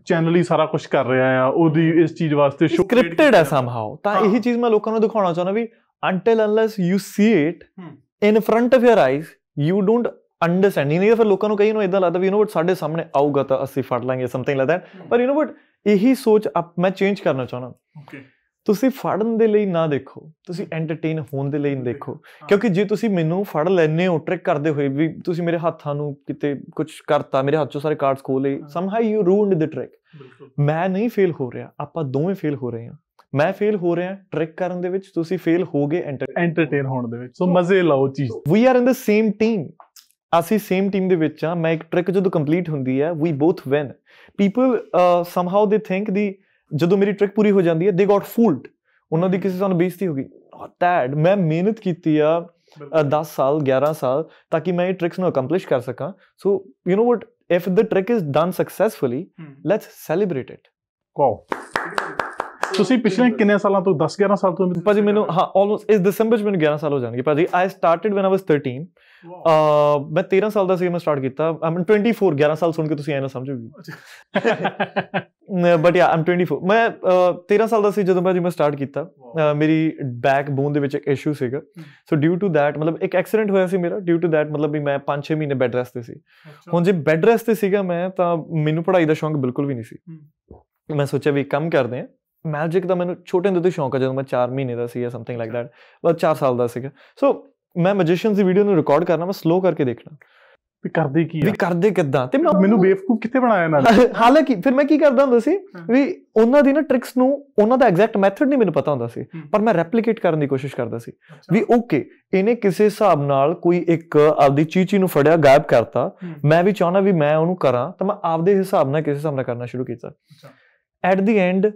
ਚੈਨਲ ਹੀ ਸਾਰਾ ਕੁਝ ਕਰ ਰਿਹਾ ਆ ਉਹਦੀ ਇਸ ਚੀਜ਼ ਵਾਸਤੇ ਸਕ੍ਰਿਪਟਡ ਹੈ ਸਮਹਾਉ ਤਾਂ ਇਹੀ ਚੀਜ਼ ਮੈਂ ਲੋਕਾਂ ਨੂੰ ਦਿਖਾਉਣਾ ਚਾਹੁੰਦਾ we until unless you see it in front of your eyes you don't understand ਨਹੀਂ ਫਿਰ ਲੋਕਾਂ ਨੂੰ ਕਈ ਨੂੰ ਇਦਾਂ ਲੱਗਦਾ ਵੀ ਯੂ نو ਵਟ ਸਾਡੇ ਸਾਹਮਣੇ ਆਊਗਾ ਤਾਂ ਅਸੀਂ ਫੜ ਲਾਂਗੇ ਸਮਥਿੰਗ ਲਾਈਕ ਦੈਟ ਪਰ ਯੂ نو ਵਟ ਇਹੀ ਸੋਚ ਮੈਂ ਚੇਂਜ ਕਰਨਾ ਚਾਹੁੰਦਾ ਓਕੇ ਤੁਸੀਂ ਫੜਨ ਦੇ ਲਈ ਨਾ ਦੇਖੋ ਤੁਸੀਂ ਐਂਟਰਟੇਨ ਹੋਣ ਦੇ ਲਈ ਦੇਖੋ ਕਿਉਂਕਿ ਜੇ ਤੁਸੀਂ ਮੈਨੂੰ ਫੜ ਲੈਨੇ ਹੋ ਟ੍ਰਿਕ ਕਰਦੇ ਹੋਏ ਵੀ ਤੁਸੀਂ ਮੇਰੇ ਹੱਥਾਂ ਨੂੰ ਕਿਤੇ ਕੁਝ ਕਰਤਾ ਮੇਰੇ ਹੱਥੋਂ ਸਾਰੇ ਕਾਰਡਸ ਖੋ ਲਏ ਸਮਹਾਈ ਯੂ ਰੂਨਡ ਦ ਟ੍ਰਿਕ ਮੈਂ ਨਹੀਂ ਫੇਲ ਹੋ ਰਿਹਾ ਆਪਾਂ ਦੋਵੇਂ ਫੇਲ ਹੋ ਰਹੇ ਹਾਂ ਮੈਂ ਫੇਲ ਹੋ ਰਿਹਾ ਟ੍ਰਿਕ ਕਰਨ ਦੇ ਵਿੱਚ ਤੁਸੀਂ ਫੇਲ ਹੋਗੇ ਐਂਟਰਟੇਨ ਹੋਣ ਦੇ ਵਿੱਚ ਸੋ ਮਜ਼ੇ ਲਾਓ ਚੀਜ਼ we are in the same team ਅਸੀਂ ਸੇਮ ਟੀਮ ਦੇ ਵਿੱਚ ਆ ਮੈਂ ਇੱਕ ਟ੍ਰਿਕ ਜਦੋਂ ਕੰਪਲੀਟ ਹੁੰਦੀ ਹੈ ਵੀ ਬੋਥ ਵਿਨ ਪੀਪਲ ਸਮਹਾਉ ਦੇ ਥਿੰਕ ਦੀ ਜਦੋਂ ਮੇਰੀ ਟ੍ਰਿਕ ਪੂਰੀ ਹੋ ਜਾਂਦੀ ਹੈ ਦੇ ਗਾਟ ਫੂਲਡ ਉਹਨਾਂ ਦੀ ਕਿਸੇ ਸਾਨੂੰ ਬੇਇੱਜ਼ਤੀ ਹੋ ਗਈ ਨਾਟ ਮੈਂ ਮਿਹਨਤ ਕੀਤੀ ਆ 10 ਸਾਲ 11 ਸਾਲ ਤਾਂ ਕਿ ਮੈਂ ਇਹ ਟ੍ਰਿਕਸ ਨੂੰ ਅਕੰਪਲਿਸ਼ ਕਰ ਸਕਾਂ so you know what if the trick is done successfully let's celebrate it wow ਤੁਸੀਂ ਪਿਛਲੇ ਕਿੰਨੇ ਸਾਲਾਂ ਤੋਂ 10 11 ਸਾਲ ਤੋਂ ਭਾਜੀ ਮੈਨੂੰ ਹਾਂ ਆਲਮੋਸਟ ਇਸ ਦਸੰਬਰ ਚ ਮੈਨੂੰ 11 ਸਾਲ ਹੋ ਜਾਣਗੇ ਭਾਜੀ ਆਈ ਸਟਾਰਟਡ ਵੈਨ ਆਈ ਵਾਸ 13 ਮੈਂ 13 ਸਾਲ ਦਾ ਸੀ ਮੈਂ ਸਟਾਰਟ ਕੀਤਾ ਆਮ 24 11 ਸਾਲ ਸੁਣ ਕੇ ਤੁਸੀਂ ਐਨਾ ਸਮਝੋਗੇ ਬਟ ਯਾ ਆਮ 24 ਮੈਂ 13 ਸਾਲ ਦਾ ਸੀ ਜਦੋਂ ਮੈਂ ਮੈਂ ਸਟਾਰਟ ਕੀਤਾ ਮੇਰੀ ਬੈਕ ਬੋਨ ਦੇ ਵਿੱਚ ਇੱਕ ਇਸ਼ੂ ਸੀਗਾ ਸੋ ਡਿਊ ਟੂ ਥੈਟ ਮਤਲਬ ਇੱਕ ਐਕਸੀਡੈਂਟ ਹੋਇਆ ਸੀ ਮੇਰਾ ਡਿਊ ਟੂ ਥੈਟ ਮਤਲਬ ਵੀ ਮੈਂ 5-6 ਮਹੀਨੇ ਬੈੱਡ ਰੈਸਟ ਤੇ ਸੀ ਹੁਣ ਜੇ ਬੈੱਡ ਰੈਸਟ ਤੇ ਸੀਗਾ ਮੈਂ ਤਾਂ ਮੈਨੂੰ ਪੜ੍ਹਾਈ ਦਾ ਸ਼ੌਂਕ ਬਿਲਕੁਲ ਵੀ ਨਹੀਂ ਸੀ ਮੈਂ ਸੋਚਿਆ ਵੀ ਕੰਮ ਕਰਦੇ ਆ ਮੈਜਿਕ ਦਾ ਮੈਨੂੰ ਛੋਟੇ ਹੁੰਦੇ ਤੋਂ ਸ਼ੌਂਕ ਆ ਜਦੋਂ ਮੈਂ 4 ਮਹੀਨੇ ਦਾ ਸੀ ਜਾਂ ਸਮਥਿੰਗ ਲਾਈਕ ਥੈਟ ਬਸ 4 ਸਾਲ ਦਾ ਸੀਗਾ ਸੋ ਮੈਂ ਮੈਜੀਸ਼ੀਅਨਸ ਦੀ ਵੀਡੀਓ ਨੂੰ ਰਿਕਾਰਡ ਕਰਨਾ ਮੈਂ ਸਲੋ ਕਰਕੇ ਦੇਖਣਾ ਵੀ ਕਰਦੇ ਕੀ ਆ ਵੀ ਕਰਦੇ ਕਿਦਾਂ ਤੇ ਮੈਨੂੰ ਬੇਵਕੂਫ ਕਿੱਥੇ ਬਣਾਇਆ ਨਾਲ ਹਾਲਾਂਕਿ ਫਿਰ ਮੈਂ ਕੀ ਕਰਦਾ ਹੁੰਦਾ ਸੀ ਵੀ ਉਹਨਾਂ ਦੀ ਨਾ ਟ੍ਰਿਕਸ ਨੂੰ ਉਹਨਾਂ ਦਾ ਐਗਜ਼ੈਕਟ ਮੈਥਡ ਨਹੀਂ ਮੈਨੂੰ ਪਤਾ ਹੁੰਦਾ ਸੀ ਪਰ ਮੈਂ ਰੈਪਲੀਕੇਟ ਕਰਨ ਦੀ ਕੋਸ਼ਿਸ਼ ਕਰਦਾ ਸੀ ਵੀ ਓਕੇ ਇਹਨੇ ਕਿਸੇ ਹਿਸਾਬ ਨਾਲ ਕੋਈ ਇੱਕ ਆਪਦੀ ਚੀਚੀ ਨੂੰ ਫੜਿਆ ਗਾਇਬ ਕਰਤਾ ਮੈਂ ਵੀ ਚਾਹਣਾ ਵੀ ਮੈਂ ਉਹਨੂੰ ਕਰਾਂ ਤਾਂ ਮੈਂ ਆਪਦੇ ਹਿਸਾਬ ਨਾਲ ਕਿਸੇ ਹਿਸਾਬ ਨਾਲ ਕਰਨਾ ਸ਼ੁਰੂ ਕੀਤਾ ਐਟ ਦੀ ਐਂਡ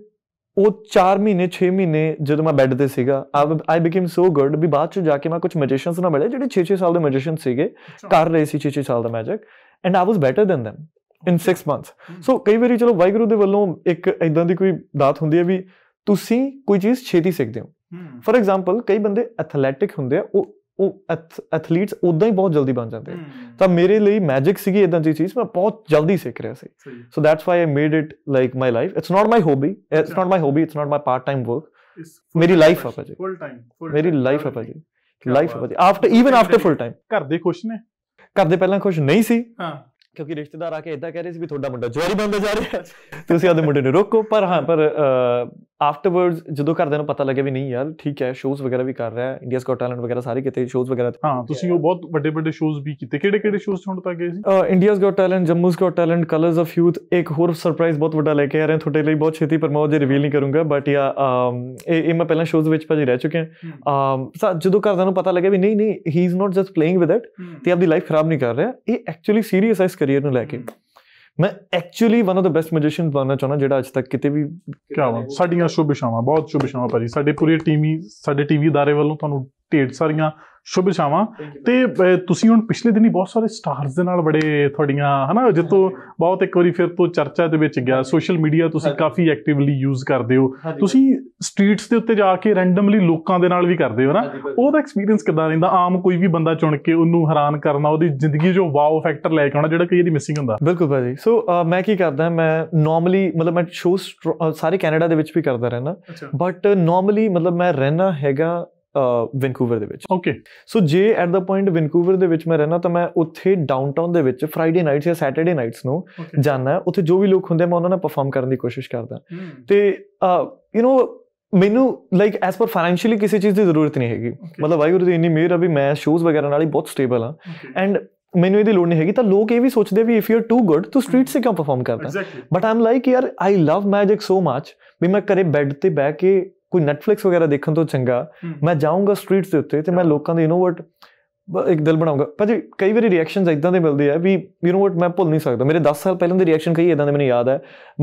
ਉਹ 4 ਮਹੀਨੇ 6 ਮਹੀਨੇ ਜਦੋਂ ਮੈਂ ਬੈੱਡ ਤੇ ਸੀਗਾ ਆਈ ਬਿਕਮ ਸੋ ਗੁੱਡ ਵੀ ਬਾਅਦ ਚ ਜਾ ਕੇ ਮੈਂ ਕੁਝ ਮੈਜੀਸ਼ੀਅਨਸ ਨਾਲ ਮਿਲੇ ਜਿਹੜੇ 6-6 ਸਾਲ ਦੇ ਮੈਜੀਸ਼ੀਅਨ ਸੀਗੇ ਕਰ ਰਹੇ ਸੀ 6-6 ਸਾਲ ਦਾ magic and I was better than them in 6 months so ਕਈ ਵਾਰੀ ਚਲੋ ਵਾਹਿਗੁਰੂ ਦੇ ਵੱਲੋਂ ਇੱਕ ਐਦਾਂ ਦੀ ਕੋਈ ਦਾਤ ਹੁੰਦੀ ਹੈ ਵੀ ਤੁਸੀਂ ਕੋਈ ਚੀਜ਼ ਛੇਤੀ ਸਿੱਖਦੇ ਹੋ ਫਾਰ ਐਗਜ਼ਾਮਪਲ ਕਈ ਬੰਦੇ ਐਥਲੈਟਿਕ ਹੁੰਦੇ ਆ ਉਹ ਉਹ ਐਥਲੀਟਸ ਉਦਾਂ ਹੀ ਬਹੁਤ ਜਲਦੀ ਬਣ ਜਾਂਦੇ ਤਾਂ ਮੇਰੇ ਲਈ ਮੈਜਿਕ ਸੀਗੀ ਇਦਾਂ ਦੀ ਚੀਜ਼ ਮੈਂ ਬਹੁਤ ਜਲਦੀ ਸਿੱਖ ਰਿਹਾ ਸੀ so that's why I made it like my life it's not my hobby it's not my hobby it's not my part time work ਮੇਰੀ ਲਾਈਫ ਆ ਭਾਜੀ ਫੁੱਲ ਟਾਈਮ ਮੇਰੀ ਲਾਈਫ ਆ ਭਾਜੀ ਲਾਈਫ ਆ ਭਾਜੀ after even after full time ਘਰ ਦੇ ਖੁਸ਼ ਨੇ ਘਰ ਦੇ ਪਹਿਲਾਂ ਖੁਸ਼ ਨਹੀਂ ਸੀ ਹਾਂ ਕਿਉਂਕਿ ਰਿਸ਼ਤੇਦਾਰ ਆ ਕੇ ਇਦਾਂ ਕਹਿ ਰਹੇ ਸੀ ਵੀ ਤੁਹਾਡਾ ਮੁੰਡਾ ਜਵਾਰੀ ਬੰਦਾ ਜਾ ਰਿਹਾ ਤੁਸੀਂ ਆਦੇ ਮੁੰਡੇ ਨੂੰ ਰੋਕੋ ਪਰ ਹਾਂ ਪਰ ਆਫਟਰਵਰਡਸ ਜਦੋਂ ਘਰਦਿਆਂ ਨੂੰ ਪਤਾ ਲੱਗਿਆ ਵੀ ਨਹੀਂ ਯਾਰ ਠੀਕ ਹੈ ਸ਼ੋਜ਼ ਵਗੈਰਾ ਵੀ ਕਰ ਰਿਹਾ ਹੈ ਇੰਡੀਆਸ ਗੋਟ ਟੈਲੈਂਟ ਵਗੈਰਾ ਸਾਰੇ ਕਿਤੇ ਸ਼ੋਜ਼ ਵਗੈਰਾ ਹਾਂ ਤੁਸੀਂ ਉਹ ਬਹੁਤ ਵੱਡੇ ਵੱਡੇ ਸ਼ੋਜ਼ ਵੀ ਕੀਤੇ ਕਿਹੜੇ ਕਿਹੜੇ ਸ਼ੋਜ਼ ਹੁਣ ਤੱਕ ਗਏ ਸੀ India's got talent Jammu's got talent colours of youth ਇੱਕ ਹੋਰ ਸਰਪ੍ਰਾਈਜ਼ ਬਹੁਤ ਵੱਡਾ ਲੈ ਕੇ ਆ ਰਹੇ ਹਾਂ ਤੁਹਾਡੇ ਲਈ ਬਹੁਤ ਛੇਤੀ ਪਰ ਮੈਂ ਉਹਦੇ ਰਿਵੀਲ ਨਹੀਂ ਕਰੂੰਗਾ ਬਟ ਯਾ ਇਹ ਇਹ ਮੈਂ ਪਹਿਲਾਂ ਸ਼ੋਜ਼ ਵਿੱਚ ਭਾਜੀ ਰਹਿ ਚੁੱਕੇ ਹਾਂ ਜਦੋਂ ਕਰਦਾ ਨੂੰ ਪਤਾ ਲੱਗਿਆ ਵੀ ਨਹੀਂ ਨਹੀਂ he is not just playing with it ਤੇ ਆਪਣੀ ਲਾਈਫ ਖਰਾਬ ਨਹੀਂ ਕਰ ਰਿਹਾ ਇਹ ਐਕਚੁਅਲੀ ਸੀਰੀਅਸ ਹੈ ਇਸ ਕੈਰੀਅਰ ਨੂੰ ਲੈ ਕੇ ਮੈਂ actually one of the best magician ਬਣਨਾ ਚਾਹਣਾ ਜਿਹੜਾ ਅੱਜ ਤੱਕ ਕਿਤੇ ਵੀ ਕਿਹਾ ਸਾਡੀਆਂ ਸ਼ੁਭਕਾਮਨਾਵਾਂ ਬਹੁਤ ਸ਼ੁਭਕਾਮਨਾਵਾਂ ਭਾਜੀ ਸਾਡੇ ਪੂਰੀ ਟੀਮ ਹੀ ਸਾਡੇ ਟੀਵੀ ادارے ਵੱਲੋਂ ਤੁਹਾਨੂੰ ਢੇਰ ਸਾਰੀਆਂ ਸ਼ੁਭ ਤੇ ਤੁਸੀਂ ਹੁਣ ਪਿਛਲੇ ਦਿਨੀ ਬਹੁਤ ਸਾਰੇ ਸਟਾਰਸ ਦੇ ਨਾਲ ਬੜੇ ਤੁਹਾਡੀਆਂ ਹਨਾ ਜਿੱਤੋਂ ਬਹੁਤ ਇੱਕ ਵਾਰੀ ਫਿਰ ਤੋਂ ਚਰਚਾ ਦੇ ਵਿੱਚ ਗਿਆ ਸੋਸ਼ਲ ਮੀਡੀਆ ਤੁਸੀਂ ਕਾਫੀ ਐਕਟਿਵਲੀ ਯੂਜ਼ ਕਰਦੇ ਹੋ ਤੁਸੀਂ ਸਟਰੀਟਸ ਦੇ ਉੱਤੇ ਜਾ ਕੇ ਰੈਂਡਮਲੀ ਲੋਕਾਂ ਦੇ ਨਾਲ ਵੀ ਕਰਦੇ ਹੋ ਨਾ ਉਹਦਾ ਐਕਸਪੀਰੀਅੰਸ ਕਿਦਾਂ ਰਹਿੰਦਾ ਆਮ ਕੋਈ ਵੀ ਬੰਦਾ ਚੁਣ ਕੇ ਉਹਨੂੰ ਹੈਰਾਨ ਕਰਨਾ ਉਹਦੀ ਜ਼ਿੰਦਗੀ 'ਚੋਂ ਵਾਓ ਫੈਕਟਰ ਲੈ ਕੇ ਆਉਣਾ ਜਿਹੜਾ ਕਈ ਦੀ ਮਿਸਿੰਗ ਹੁੰਦਾ ਬਿਲਕੁਲ ਭਾਜੀ ਸੋ ਮੈਂ ਕੀ ਕਰਦਾ ਮੈਂ ਨਾਰਮਲੀ ਮਤਲਬ ਮੈਂ ਸ਼ੋਸ ਸਾਰੇ ਕੈਨੇਡਾ ਦੇ ਵਿੱਚ ਵੀ ਕਰਦਾ ਰਹਿਣਾ ਬਟ ਨਾਰਮਲੀ ਮਤਲਬ ਮੈਂ ਰਹਿਣਾ ਹੈਗਾ ਵਿਨਕੂਵਰ ਦੇ ਵਿੱਚ ਓਕੇ ਸੋ ਜੇ ਐਟ ਦਾ ਪੁਆਇੰਟ ਵਿਨਕੂਵਰ ਦੇ ਵਿੱਚ ਮੈਂ ਰਹਿਣਾ ਤਾਂ ਮੈਂ ਉੱਥੇ ਡਾਊਨਟਾਊਨ ਦੇ ਵਿੱਚ ਫਰਾਈਡੇ ਨਾਈਟਸ ਜਾਂ ਸੈਟਰਡੇ ਨਾਈਟਸ ਨੂੰ ਜਾਣਾ ਉੱਥੇ ਜੋ ਵੀ ਲੋਕ ਹੁੰਦੇ ਮੈਂ ਉਹਨਾਂ ਨਾਲ ਪਰਫਾਰਮ ਕਰਨ ਦੀ ਕੋਸ਼ਿਸ਼ ਕਰਦਾ hmm. ਤੇ ਯੂ نو ਮੈਨੂੰ ਲਾਈਕ ਐਸ ਪਰ ਫਾਈਨੈਂਸ਼ੀਅਲੀ ਕਿਸੇ ਚੀਜ਼ ਦੀ ਜ਼ਰੂਰਤ ਨਹੀਂ ਹੈਗੀ ਮਤਲਬ ਵਾਹਿਗੁਰੂ ਦੀ ਇੰਨੀ ਮੇਰ ਆ ਵੀ ਮੈਂ ਸ਼ੂਜ਼ ਵਗੈਰਾ ਨਾਲ ਹੀ ਬਹੁਤ ਸਟੇਬਲ ਆ ਐਂਡ ਮੈਨੂੰ ਇਹਦੀ ਲੋੜ ਨਹੀਂ ਹੈਗੀ ਤਾਂ ਲੋਕ ਇਹ ਵੀ ਸੋਚਦੇ ਵੀ if you are too good ਤੂੰ ਸਟਰੀਟ ਸੇ ਕਿਉਂ ਪਰਫਾਰਮ ਕਰਦਾ ਬਟ ਆਮ ਲਾਈਕ ਯਾਰ ਆਈ ਲਵ ਮੈਜਿਕ ਸੋ ਮੱਚ ਵੀ ਮੈਂ ਕਰੇ ਬੈੱਡ ਤੇ ਬਹਿ ਕੇ ਕੋਈ Netflix ਵਗੈਰਾ ਦੇਖਣ ਤੋਂ ਚੰਗਾ ਮੈਂ ਜਾਊਂਗਾ ਸਟਰੀਟਸ ਦੇ ਉੱਤੇ ਤੇ ਮੈਂ ਲੋਕਾਂ ਦੇ ਯੂ ਇੱਕ ਦਿਲ ਬਣਾਉਂਗਾ ਭਾਜੀ ਕਈ ਵਾਰੀ ਰਿਐਕਸ਼ਨਸ ਇਦਾਂ ਦੇ ਮਿਲਦੇ ਆ ਵੀ ਯੂ نو ਵਟ ਮੈਂ ਭੁੱਲ ਨਹੀਂ ਸਕਦਾ ਮੇਰੇ 10 ਸਾਲ ਪਹਿਲਾਂ ਦੇ ਰਿਐਕਸ਼ਨ ਕਈ ਇਦਾਂ ਦੇ ਮੈਨੂੰ ਯਾਦ ਹੈ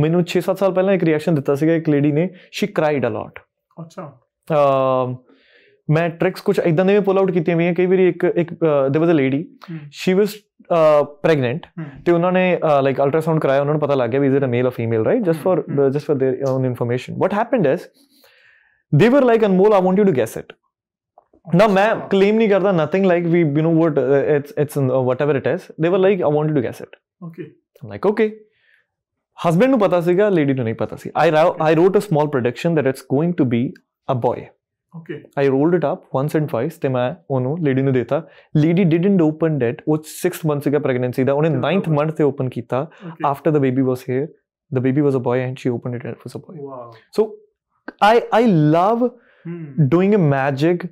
ਮੈਨੂੰ 6-7 ਸਾਲ ਪਹਿਲਾਂ ਇੱਕ ਰਿਐਕਸ਼ਨ ਦਿੱਤਾ ਸੀਗਾ ਇੱਕ ਲੇਡੀ ਨੇ ਸ਼ੀ ਕ੍ਰਾਈਡ ਅ ਲੋਟ ਅੱਛਾ ਮੈਂ ਟ੍ਰਿਕਸ ਕੁਝ ਇਦਾਂ ਦੇ ਵੀ ਪੁੱਲ ਆਊਟ ਕੀਤੀਆਂ ਹੈ ਕਈ ਵਾਰੀ ਇੱਕ ਇੱਕ ਦੇ was a lady she was pregnant ਤੇ ਉਹਨਾਂ ਨੇ ਲਾਈਕ ਅਲਟਰਾਸਾਊਂਡ ਕਰਾਇਆ ਉਹਨਾਂ ਨੂੰ ਪਤਾ ਲੱਗ ਗਿਆ ਵੀ is it a male or female right just for just for their own information what happened is they were like Anmol, I want you to guess it. Now, मैं claim ni करता nothing like we you know what uh, it's it's uh, whatever it is. They were like I want you to guess it. Okay. I'm like okay. Husband nu pata siga, lady nu nahi pata si. I I wrote a small prediction that it's going to be a boy. Okay. I rolled it up once and twice ਤੇ ਮੈਂ ਉਹਨੂੰ lady ਨੂੰ ਦਿੱਤਾ lady didn't open that ਉਹ 6 months ਦਾ pregnancy ਦਾ ਉਹਨੇ 9th open ਤੇ Okay. After the baby was here, the baby was a boy, and she opened it, and it was a boy. Wow. So. I I love doing a magic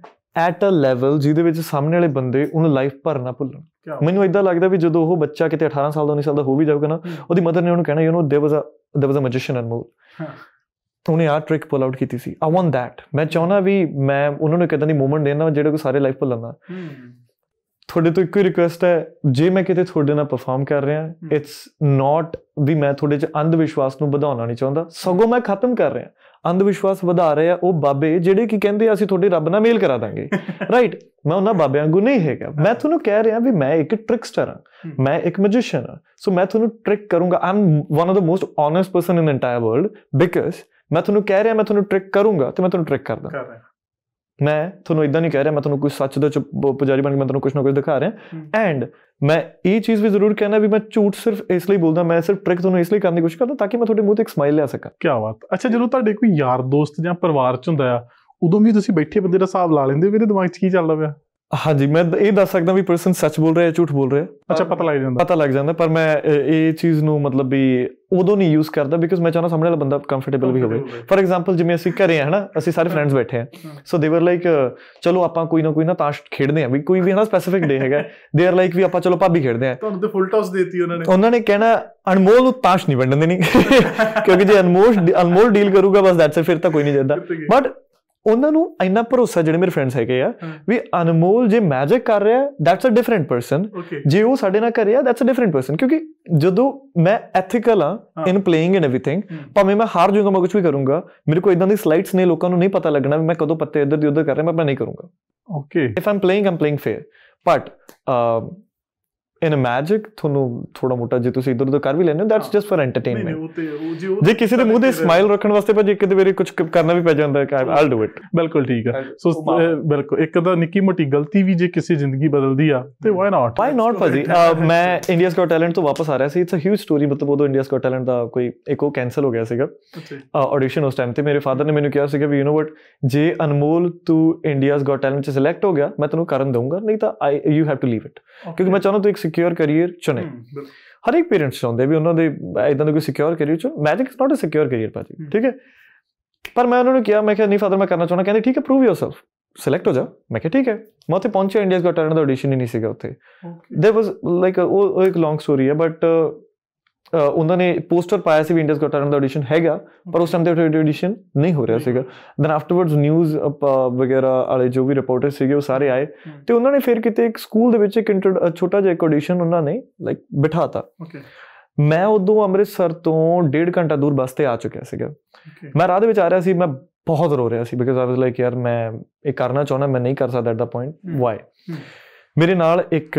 at a level ਜਿਹਦੇ ਵਿੱਚ ਸਾਹਮਣੇ ਵਾਲੇ ਬੰਦੇ ਉਹਨੂੰ life ਭਰ ਨਾ ਭੁੱਲਣ ਮੈਨੂੰ ਇਦਾਂ ਲੱਗਦਾ ਵੀ ਜਦੋਂ ਉਹ ਬੱਚਾ ਕਿਤੇ 18 ਸਾਲ ਦਾ 19 ਸਾਲ ਦਾ ਹੋ ਵੀ ਜਾਊਗਾ ਨਾ ਉਹਦੀ ਮਦਰ ਨੇ ਉਹਨੂੰ ਕਹਿਣਾ you know there was a there was a magician Anmol ਉਹਨੇ ਆ ਟ੍ਰਿਕ ਪੁਲ ਆਊਟ ਕੀਤੀ ਸੀ ਆ ਵਾਂਟ ਥੈਟ ਮੈਂ ਚਾਹਣਾ ਵੀ ਮੈਂ ਉਹਨਾਂ ਨੂੰ ਇੱਕ ਦੀ ਮੂਮੈਂਟ ਦੇਣਾ ਜਿਹੜਾ ਕੋ ਸਾਰੇ ਲਾਈਫ ਭੁੱਲਣਾ ਨਾ ਤੁਹਾਡੇ ਤੋਂ ਇੱਕੋ ਹੀ ਰਿਕੁਐਸਟ ਹੈ ਜੇ ਮੈਂ ਕਿਤੇ ਤੁਹਾਡੇ ਨਾਲ ਪਰਫਾਰਮ ਕਰ ਰਿਹਾ ਇਟਸ ਨਾਟ ਵੀ ਮੈਂ ਤੁਹਾਡੇ 'ਚ ਅੰਧ ਵਿਸ਼ਵਾਸ ਨੂੰ ਵਧਾਉਣਾ ਨਹੀਂ ਚਾਹੁੰਦਾ ਸਗੋਂ ਮੈਂ ਖਤਮ ਕਰ ਰਿਹਾ ਅੰਧ ਵਿਸ਼ਵਾਸ ਵਧਾ ਰਹੇ ਆ ਉਹ ਬਾਬੇ ਜਿਹੜੇ ਕੀ ਕਹਿੰਦੇ ਅਸੀਂ ਤੁਹਾਡੇ ਰੱਬ ਨਾਲ ਮੇਲ ਕਰਾ ਦਾਂਗੇ ਰਾਈਟ ਮੈਂ ਉਹਨਾਂ ਬਾਬਿਆਂ ਵਾਂਗੂ ਨਹੀਂ ਹੈਗਾ ਮੈਂ ਤੁਹਾਨੂੰ ਕਹਿ ਰਿਹਾ ਵੀ ਮੈਂ ਇੱਕ ਟ੍ਰਿਕਸਟਰ ਹਾਂ ਮੈਂ ਇੱਕ ਮੈਜੀਸ਼ੀਅਨ ਹਾਂ ਸੋ ਮੈਂ ਤੁਹਾਨੂੰ ਟ੍ਰਿਕ ਕਰੂੰਗਾ I'm one of the most honest person in the entire world because ਮੈਂ ਤੁਹਾਨੂੰ ਕਹਿ ਰਿਹਾ ਮੈਂ ਤੁਹਾਨੂੰ ਟ੍ਰਿਕ ਕਰੂੰਗਾ ਤੇ ਮੈਂ ਤੁਹਾਨੂੰ ਟ੍ਰਿਕ ਕਰਦਾ ਮੈਂ ਤੁਹਾਨੂੰ ਇਦਾਂ ਨਹੀਂ ਕਹਿ ਰਿਹਾ ਮੈਂ ਤੁਹਾਨੂੰ ਕੋਈ ਸੱਚ ਦਾ ਪੁਜਾਰੀ ਬਣ ਕੇ ਮੈਂ ਤੁਹਾਨੂੰ ਕੁਝ ਨਾ ਕੁਝ ਦਿਖਾ ਰਿਹਾ ਐਂਡ ਮੈਂ ਇਹ ਚੀਜ਼ ਵੀ ਜ਼ਰੂਰ ਕਹਿਣਾ ਵੀ ਮੈਂ ਝੂਠ ਸਿਰਫ ਇਸ ਲਈ ਬੋਲਦਾ ਮੈਂ ਸਿਰਫ ਟ੍ਰਿਕ ਤੁਹਾਨੂੰ ਇਸ ਲਈ ਕਰਨ ਦੀ ਕੋਸ਼ਿਸ਼ ਕਰਦਾ ਤਾਂ ਕਿ ਮੈਂ ਤੁਹਾਡੇ ਮੂੰਹ ਤੇ ਇੱਕ ਸਮਾਈਲ ਲਿਆ ਸਕਾਂ ਕੀ ਬਾਤ ਅੱਛਾ ਜਦੋਂ ਤੁਹਾਡੇ ਕੋਈ ਯਾਰ ਦੋਸਤ ਜਾਂ ਪਰਿਵਾਰ ਚ ਹੁੰਦਾ ਆ ਉਦੋਂ ਵੀ ਤੁਸੀਂ ਬੈਠੇ ਬੰਦੇ ਦਾ ਹਿਸਾਬ ਲਾ ਲੈਂਦੇ ਹੋ ਵੀਰੇ ਦਿਮਾਗ 'ਚ ਕੀ ਚੱਲਦਾ ਪਿਆ ਹਾਂਜੀ ਮੈਂ ਇਹ ਦੱਸ ਸਕਦਾ ਵੀ ਪਰਸਨ ਸੱਚ ਬੋਲ ਰਿਹਾ ਹੈ ਝੂਠ ਬੋਲ ਰਿਹਾ ਹੈ ਅੱਛਾ ਪਤਾ ਲੱਗ ਜਾਂਦਾ ਪਤਾ ਲੱਗ ਜਾਂਦਾ ਪਰ ਮੈਂ ਇਹ ਚੀਜ਼ ਨੂੰ ਮਤਲਬ ਵੀ ਉਦੋਂ ਨਹੀਂ ਯੂਜ਼ ਕਰਦਾ ਬਿਕਾਜ਼ ਮੈਂ ਚਾਹੁੰਦਾ ਸਾਹਮਣੇ ਵਾਲਾ ਬੰਦਾ ਕੰਫਰਟੇਬਲ ਵੀ ਹੋਵੇ ਫੋਰ ਐਗਜ਼ਾਮਪਲ ਜਿਵੇਂ ਅਸੀਂ ਘਰੇ ਆ ਹਨਾ ਅਸੀਂ ਸਾਰੇ ਫਰੈਂਡਸ ਬੈਠੇ ਆ ਸੋ ਦੇ ਵਰ ਲਾਈਕ ਚਲੋ ਆਪਾਂ ਕੋਈ ਨਾ ਕੋਈ ਨਾ ਤਾਸ਼ ਖੇਡਦੇ ਆ ਵੀ ਕੋਈ ਵੀ ਹਨਾ ਸਪੈਸਿਫਿਕ ਡੇ ਹੈਗਾ ਦੇ ਆਰ ਲਾਈਕ ਵੀ ਆਪਾਂ ਚਲੋ ਭਾਬੀ ਖੇਡਦੇ ਆ ਤੁਹਾਨੂੰ ਤੇ ਫੁੱਲ ਟਾਸ ਦੇਤੀ ਉਹਨਾਂ ਨੇ ਉਹਨਾਂ ਨੇ ਕਹਿਣਾ ਅਨਮੋਲ ਨੂੰ ਤਾਸ਼ ਨਹੀਂ ਵੰਡਣ ਦੇਣੀ ਕਿਉਂਕਿ ਜੇ ਅਨਮੋਲ ਅਨਮੋਲ ਡੀਲ ਕਰੂਗਾ ਬਸ ਦੈਟਸ ਇਟ ਫਿਰ ਤਾਂ ਕੋਈ ਨਹੀਂ ਜਾਂਦਾ ਬਟ ਉਹਨਾਂ ਨੂੰ ਇੰਨਾ ਭਰੋਸਾ ਜਿਹੜੇ ਮੇਰੇ ਫਰੈਂਡਸ ਹੈਗੇ ਆ ਵੀ ਅਨਮੋਲ ਜੇ ਮੈਜਿਕ ਕਰ ਰਿਹਾ ਦੈਟਸ ਅ ਡਿਫਰੈਂਟ ਪਰਸਨ ਜੇ ਉਹ ਸਾਡੇ ਨਾਲ ਕਰ ਰਿਹਾ ਦੈਟਸ ਅ ਡਿਫਰੈਂਟ ਪਰਸਨ ਕਿਉਂਕਿ ਜਦੋਂ ਮੈਂ ਐਥੀਕਲ ਆ ਇਨ ਪਲੇਇੰਗ ਐਂਡ ਏਵਰੀਥਿੰਗ ਭਾਵੇਂ ਮੈਂ ਹਾਰ ਜਾਊਂਗਾ ਮੈਂ ਕੁਝ ਵੀ ਕਰੂੰਗਾ ਮੇਰੇ ਕੋਲ ਇਦਾਂ ਦੀ ਸਲਾਈਡਸ ਨੇ ਲੋਕਾਂ ਨੂੰ ਨਹੀਂ ਪਤਾ ਲੱਗਣਾ ਵੀ ਮੈਂ ਕਦੋਂ ਪੱਤੇ ਇੱਧਰ ਦੀ ਉੱਧਰ ਕਰ ਰਿਹਾ ਮੈਂ ਆਪਣਾ ਨਹੀਂ ਕਰੂੰਗਾ okay if I'm playing I'm playing fair but in magic ਤੁਹਾਨੂੰ ਥੋੜਾ ਮੋਟਾ ਜੇ ਤੁਸੀਂ ਇਧਰ ਉਧਰ ਕਰ ਵੀ ਲੈਂਦੇ ਹੋ ਦੈਟਸ ਜਸਟ ਫॉर ਐਂਟਰਟੇਨਮੈਂਟ ਨਹੀਂ ਉਹ ਉਹ ਉਹ ਤੇ ਜੀ ਜੇ ਕਿਸੇ ਦੇ ਮੂੰਹ ਤੇ ਸਮਾਈਲ ਰੱਖਣ ਵਾਸਤੇ ਭਾਜੀ ਇੱਕ ਦੇ ਵੇਰੇ ਕੁਝ ਕਰਨਾ ਵੀ ਪੈ ਜਾਂਦਾ ਹੈ ਆਲ ਡੂ ਇਟ ਬਿਲਕੁਲ ਠੀਕ ਹੈ ਸੋ ਬਿਲਕੁਲ ਇੱਕ ਤਾਂ ਨਿੱਕੀ ਮੋਟੀ ਗਲਤੀ ਵੀ ਜੇ ਕਿਸੇ ਜ਼ਿੰਦਗੀ ਬਦਲਦੀ ਆ ਤੇ ਵਾਈ ਨਾਟ ਵਾਈ ਨਾਟ ਭਾਜੀ ਮੈਂ ਇੰਡੀਆਸ ਗਾਟ ਟੈਲੈਂਟ ਤੋਂ ਵਾਪਸ ਆ ਰਿਹਾ ਸੀ ਇਟਸ ਅ ਹਿਊਜ ਸਟੋਰੀ ਮਤਲਬ ਉਹ ਇੰਡੀਆਸ ਗਾਟ ਟੈਲੈਂਟ ਦਾ ਕੋਈ ਇੱਕ ਉਹ ਕੈਨਸਲ ਹੋ ਗਿਆ ਸੀਗਾ ਆਡੀਸ਼ਨ ਉਸ ਟਾਈਮ ਤੇ ਮੇਰੇ ਫਾਦਰ ਨੇ ਮੈਨੂੰ ਕਿਹਾ ਸੀਗਾ ਵੀ ਯੂ نو ਵਟ ਜੇ ਅਨਮੋਲ ਤੂੰ ਇੰਡੀਆਸ ਗਾਟ ਟੈਲੈਂਟ ਚ ਸਿਲੈਕਟ ਹੋ ਗਿਆ ਮੈਂ ਤੈਨੂੰ ਕਰਨ ਦਊਂਗਾ ਨਹੀਂ ਤਾਂ you have to leave it ਕਿਉਂਕਿ ਮੈਂ ਚਾਹੁੰਦਾ ਤੂੰ ਇੱਕ ਸਿਕਿਉਰ ਕੈਰੀਅਰ ਚੁਣੇ ਹਰ ਇੱਕ ਪੇਰੈਂਟਸ ਚਾਹੁੰਦੇ ਵੀ ਉਹਨਾਂ ਦੇ ਇਦਾਂ ਦਾ ਕੋਈ ਸਿਕਿਉਰ ਕੈਰੀਅਰ ਚੁਣ ਮੈਜਿਕ ਇਸ ਨਾਟ ਅ ਸਿਕਿਉਰ ਕੈਰੀਅਰ ਪਾਜੀ ਠੀਕ ਹੈ ਪਰ ਮੈਂ ਉਹਨਾਂ ਨੂੰ ਕਿਹਾ ਮੈਂ ਕਿਹਾ ਨਹੀਂ ਫਾਦਰ ਮੈਂ ਕਰਨਾ ਚਾਹੁੰਦਾ ਕਹਿੰਦੇ ਠੀਕ ਹੈ ਪ੍ਰੂਵ ਯੋਰਸੈਲਫ ਸਿਲੈਕਟ ਹੋ ਜਾ ਮੈਂ ਕਿਹਾ ਠੀਕ ਹੈ ਮੈਂ ਉੱਥੇ ਪਹੁੰਚਿਆ ਇੰਡੀਆਜ਼ ਗਾਟ ਟੈਲੈਂਟ ਦਾ ਆਡੀਸ਼ਨ ਹੀ ਨਹੀਂ ਸੀਗਾ ਉੱਥੇ देयर वाज ਲਾਈਕ ਉਹ ਇੱਕ ਲੌਂਗ ਸਟੋਰੀ ਹੈ ਬਟ ਉਹਨਾਂ ਨੇ ਪੋਸਟਰ ਪਾਇਆ ਸੀ ਵੀ ਇੰਡੀਅਨਸ ਗੋਟ ਟੈਲੈਂਟ ਦਾ ਆਡੀਸ਼ਨ ਹੈਗਾ ਪਰ ਉਸ ਟਾਈਮ ਤੇ ਆਡੀਸ਼ਨ ਨਹੀਂ ਹੋ ਰਿਹਾ ਸੀਗਾ ਦੈਨ ਆਫਟਰਵਰਡਸ ਨਿਊਜ਼ ਵਗੈਰਾ ਵਾਲੇ ਜੋ ਵੀ ਰਿਪੋਰਟਰ ਸੀਗੇ ਉਹ ਸਾਰੇ ਆਏ ਤੇ ਉਹਨਾਂ ਨੇ ਫਿਰ ਕਿਤੇ ਇੱਕ ਸਕੂਲ ਦੇ ਵਿੱਚ ਇੱਕ ਛੋਟਾ ਜਿਹਾ ਆਡੀਸ਼ਨ ਉਹਨਾਂ ਨੇ ਲਾਈਕ ਬਿਠਾਤਾ ਓਕੇ ਮੈਂ ਉਦੋਂ ਅੰਮ੍ਰਿਤਸਰ ਤੋਂ ਡੇਢ ਘੰਟਾ ਦੂਰ ਬਸ ਤੇ ਆ ਚੁੱਕਿਆ ਸੀਗਾ ਮੈਂ ਰਾਹ ਦੇ ਵਿੱਚ ਆ ਰਿਹਾ ਸੀ ਮੈਂ ਬਹੁਤ ਰੋ ਰਿਹਾ ਸੀ ਬਿਕਾਜ਼ ਆਈ ਵਾਸ ਲਾਈਕ ਯਾਰ ਮੈਂ ਇਹ ਕਰਨਾ ਚਾਹੁੰਦਾ ਮੈਂ ਨਹੀਂ ਕਰ ਸਕਦਾ ਐਟ ਦਾ ਪੁਆਇੰਟ ਵਾਈ ਮੇਰੇ ਨਾਲ ਇੱਕ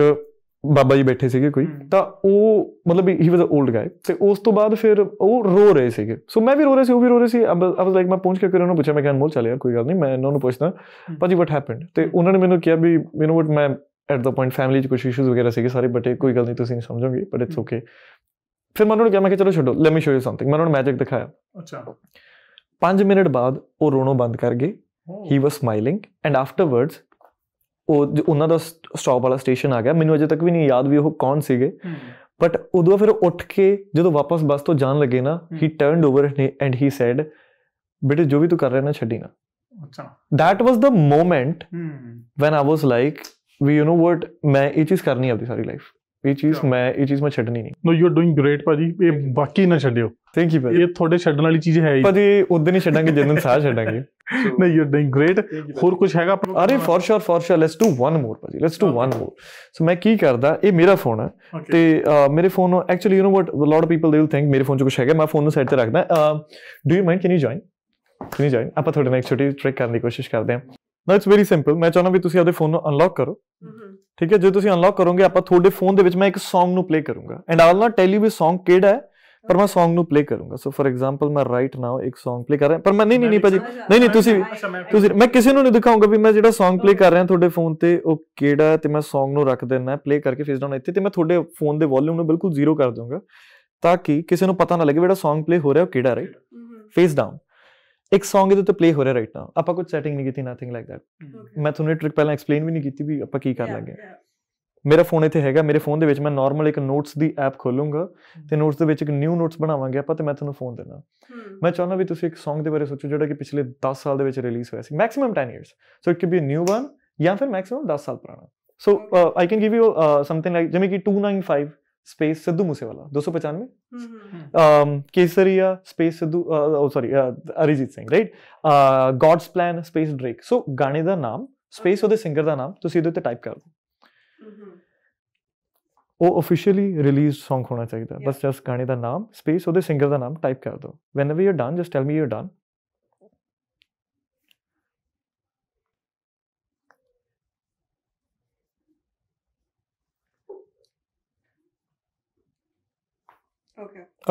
ਬਾਬਾ ਜੀ ਬੈਠੇ ਸੀਗੇ ਕੋਈ ਤਾਂ ਉਹ ਮਤਲਬ ਹੀ ਵਾਸ ਅ 올ਡ ਗਾਈ ਤੇ ਉਸ ਤੋਂ ਬਾਅਦ ਫਿਰ ਉਹ ਰੋ ਰਹੇ ਸੀਗੇ ਸੋ ਮੈਂ ਵੀ ਰੋ ਰਿਹਾ ਸੀ ਉਹ ਵੀ ਰੋ ਰਹੇ ਸੀ ਆਈ ਵਾਸ ਲਾਈਕ ਮੈਂ ਪਹੁੰਚ ਕੇ ਉਹਨਾਂ ਨੂੰ ਪੁੱਛਿਆ ਮੈਂ ਕਿਹਾ ਅਨਮੋਲ ਚਲੇ ਆ ਕੋਈ ਗੱਲ ਨਹੀਂ ਮੈਂ ਇਹਨਾਂ ਨੂੰ ਪੁੱਛਦਾ ਭਾਜੀ ਵਾਟ ਹੈਪਨਡ ਤੇ ਉਹਨਾਂ ਨੇ ਮੈਨੂੰ ਕਿਹਾ ਵੀ ਯੂ نو ਵਾਟ ਮੈਂ ਐਟ ਦਾ ਪੁਆਇੰਟ ਫੈਮਿਲੀ 'ਚ ਕੁਝ ਇਸ਼ੂਸ ਵਗੈਰਾ ਸੀਗੇ ਸਾਰੇ ਬਟੇ ਕੋਈ ਗੱਲ ਨਹੀਂ ਤੁਸੀਂ ਨਹੀਂ ਸਮਝੋਗੇ ਬਟ ਇਟਸ ਓਕੇ ਫਿਰ ਮੈਂ ਉਹਨਾਂ ਨੂੰ ਕਿਹਾ ਮੈਂ ਕਿ ਚਲੋ ਛੱਡੋ let me show you something ਮੈਂ ਉਹਨਾਂ ਨੂੰ ਮੈਜਿਕ ਦਿਖਾਇਆ ਅੱਛਾ 5 ਮਿੰਟ ਬਾਅਦ ਉਹ ਰੋਣੋ ਬੰਦ ਕਰ ਗਏ ਹੀ ਵਾਸ ਸਮਾਈਲਿੰਗ ਐਂਡ ਆਫਟਰਵਰਡਸ ਉਹ ਉਹਨਾਂ ਦਾ ਸਟਾਪ ਵਾਲਾ ਸਟੇਸ਼ਨ ਆ ਗਿਆ ਮੈਨੂੰ ਅਜੇ ਤੱਕ ਵੀ ਨਹੀਂ ਯਾਦ ਵੀ ਉਹ ਕੌਣ ਸੀਗੇ ਬਟ ਉਦੋਂ ਫਿਰ ਉੱਠ ਕੇ ਜਦੋਂ ਵਾਪਸ ਬੱਸ ਤੋਂ ਜਾਣ ਲੱਗੇ ਨਾ he turned over and he said ਬੇਟੇ ਜੋ ਵੀ ਤੂੰ ਕਰ ਰਿਹਾ ਨਾ ਛੱਡੀ ਨਾ ਅੱਛਾ that was the moment when I was like ਵੀ ਯੂ نو ਵਾਟ ਮੈਂ ਇਹ ਚੀਜ਼ ਕਰਨੀ ਆਪਣੀ ਸਾਰੀ ਲਾਈਫ ਇਹ ਚੀਜ਼ ਮੈਂ ਇਹ ਚੀਜ਼ ਮੈਂ ਛੱਡਣੀ ਨਹੀਂ no you are doing great ਭਾਜੀ ਇਹ ਬਾਕੀ ਨਾ ਛੱਡਿਓ ਥੈਂਕ ਯੂ ਭਾਜੀ ਇਹ ਤੁਹਾਡੇ ਛੱਡਣ ਵਾਲੀ ਚੀਜ਼ ਹੈ ਹੀ ਭਾਜੀ ਉਦੋਂ ਹੀ ਛੱਡਾਂਗੇ ਜਦੋਂ ਸਾਹ ਛੱਡਾਂਗੇ no you are doing great ਹੋਰ ਕੁਝ ਹੈਗਾ ਅਰੇ for sure for sure let's do one more ਭਾਜੀ let's do one more so ਮੈਂ ਕੀ ਕਰਦਾ ਇਹ ਮੇਰਾ ਫੋਨ ਹੈ ਤੇ ਮੇਰੇ ਫੋਨ ਨੂੰ actually you know what a lot of people they will think ਮੇਰੇ ਫੋਨ 'ਚ ਕੁਝ ਹੈਗਾ ਮੈਂ ਫੋਨ ਨੂੰ ਸਾਈਡ ਤੇ ਰੱਖਦਾ do you mind can you join can you join ਆਪਾਂ ਤੁਹਾਡੇ ਨਾਲ ਇੱਕ ਛੋਟੀ ਟ੍ਰਿਕ ਕਰਨ ਦੀ ਕੋਸ਼ਿਸ਼ ਕਰਦੇ ਹਾਂ ਨਾ ਇਟਸ ਵੈਰੀ ਸਿੰਪਲ ਮੈਂ ਚਾਹਣਾ ਵੀ ਤੁਸੀਂ ਆਪਦੇ ਫੋਨ ਨੂੰ ਅਨਲੌਕ ਕਰੋ ਠੀਕ ਹੈ ਜੇ ਤੁਸੀਂ ਅਨਲੌਕ ਕਰੋਗੇ ਆਪਾਂ ਤੁਹਾਡੇ ਫੋਨ ਦੇ ਵਿੱਚ ਮੈਂ ਇੱਕ Song ਨੂੰ ਪਲੇ ਕਰੂੰਗਾ ਐਂਡ ਆਲ ਨਾ ਟੈਲ ਯੂ ਵੀ Song ਕਿਹੜਾ ਹੈ ਪਰ ਮੈਂ Song ਨੂੰ ਪਲੇ ਕਰੂੰਗਾ ਸੋ ਫॉर ਐਗਜ਼ਾਮਪਲ ਮੈਂ ਰਾਈਟ ਨਾਓ ਇੱਕ Song ਪਲੇ ਕਰ ਰਿਹਾ ਪਰ ਮੈਂ ਨਹੀਂ ਨਹੀਂ ਨਹੀਂ ਭਾਜੀ ਨਹੀਂ ਨਹੀਂ ਤੁਸੀਂ ਤੁਸੀਂ ਮੈਂ ਕਿਸੇ ਨੂੰ ਨਹੀਂ ਦਿਖਾਉਂਗਾ ਵੀ ਮੈਂ ਜਿਹੜਾ Song ਪਲੇ ਕਰ ਰਿਹਾ ਤੁਹਾਡੇ ਫੋਨ ਤੇ ਉਹ ਕਿਹੜਾ ਹੈ ਤੇ ਮੈਂ Song ਨੂੰ ਰੱਖ ਦੇਣਾ ਪਲੇ ਕਰਕੇ ਫੇਸ ਡਾਊਨ ਇੱਥੇ ਤੇ ਮੈਂ ਤੁਹਾਡੇ ਫੋਨ ਦੇ ਵੋਲਿਊਮ ਨੂੰ ਬਿਲਕੁਲ ਜ਼ੀਰੋ ਕਰ ਦਊਂਗਾ ਤਾਂ ਕਿ ਕਿਸੇ ਨੂੰ ਪਤਾ ਨਾ ਲੱਗੇ ਵੀ ਜਿਹੜਾ Song ਪਲੇ ਹੋ ਰਿਹਾ ਉਹ ਕਿਹੜਾ ਰਾਈਟ ਫੇਸ ਡਾਊਨ ਇੱਕ Song ਇਹਦੇ ਤੇ ਪਲੇ ਹੋ ਰਿਹਾ ਰਾਈਟ ਨਾਓ ਆਪਾਂ ਕੁਝ ਸੈਟਿੰਗ ਨਹੀਂ ਕੀਤੀ ਨਾਥਿੰਗ ਲਾਈਕ ਦੈਟ ਮੈਂ ਤੁਹਾਨੂੰ ਇਹ ਟ੍ਰਿਕ ਪਹਿਲਾਂ ਐਕਸਪਲੇਨ ਵੀ ਨਹੀਂ ਕੀਤੀ ਵੀ ਆਪਾਂ ਕੀ ਕਰ ਲਾਂਗੇ ਮੇਰਾ ਫੋਨ ਇੱਥੇ ਹੈਗਾ ਮੇਰੇ ਫੋਨ ਦੇ ਵਿੱਚ ਮੈਂ ਨਾਰਮਲ ਇੱਕ ਨੋਟਸ ਦੀ ਐਪ ਖੋਲੂੰਗਾ ਤੇ ਨੋਟਸ ਦੇ ਵਿੱਚ ਇੱਕ ਨਿਊ ਨੋਟਸ ਬਣਾਵਾਂਗੇ ਆਪਾਂ ਤੇ ਮੈਂ ਤੁਹਾਨੂੰ ਫੋਨ ਦੇਣਾ ਮੈਂ ਚਾਹੁੰਦਾ ਵੀ ਤੁਸੀਂ ਇੱਕ Song ਦੇ ਬਾਰੇ ਸੋਚੋ ਜਿਹੜਾ ਕਿ ਪਿਛਲੇ 10 ਸਾਲ ਦੇ ਵਿੱਚ ਰਿਲੀਜ਼ ਹੋਇਆ ਸੀ maximum 10 years so it could be a new one ਜਾਂ ਫਿਰ ਮੈਕਸਿਮਮ 10 ਸਾਲ ਪੁਰਾਣਾ so I can give you something like ਜਿਵੇਂ ਕਿ 295 स्पेस सिद्धू मूसेवाला दो सौ पचानवे Kesariya space Sidhu sorry Arijit Singh right God's plan space Drake so गाने का नाम स्पेस ਉਹਦੇ ਸਿੰਗਰ ਦਾ ਨਾਮ ਤੁਸੀਂ ਇਹਦੇ ਉੱਤੇ ਟਾਈਪ ਕਰ ਦਿਓ ਉਹ ਅਫੀਸ਼ੀਅਲੀ ਰਿਲੀਜ਼ Song ਹੋਣਾ ਚਾਹੀਦਾ ਬਸ ਜਸਟ ਗਾਣੇ ਦਾ ਨਾਮ ਸਪੇਸ ਉਹਦੇ ਸਿੰਗਰ ਦਾ ਨਾਮ ਟਾਈਪ ਕਰ ਦਿਓ whenever you are done just tell me you are done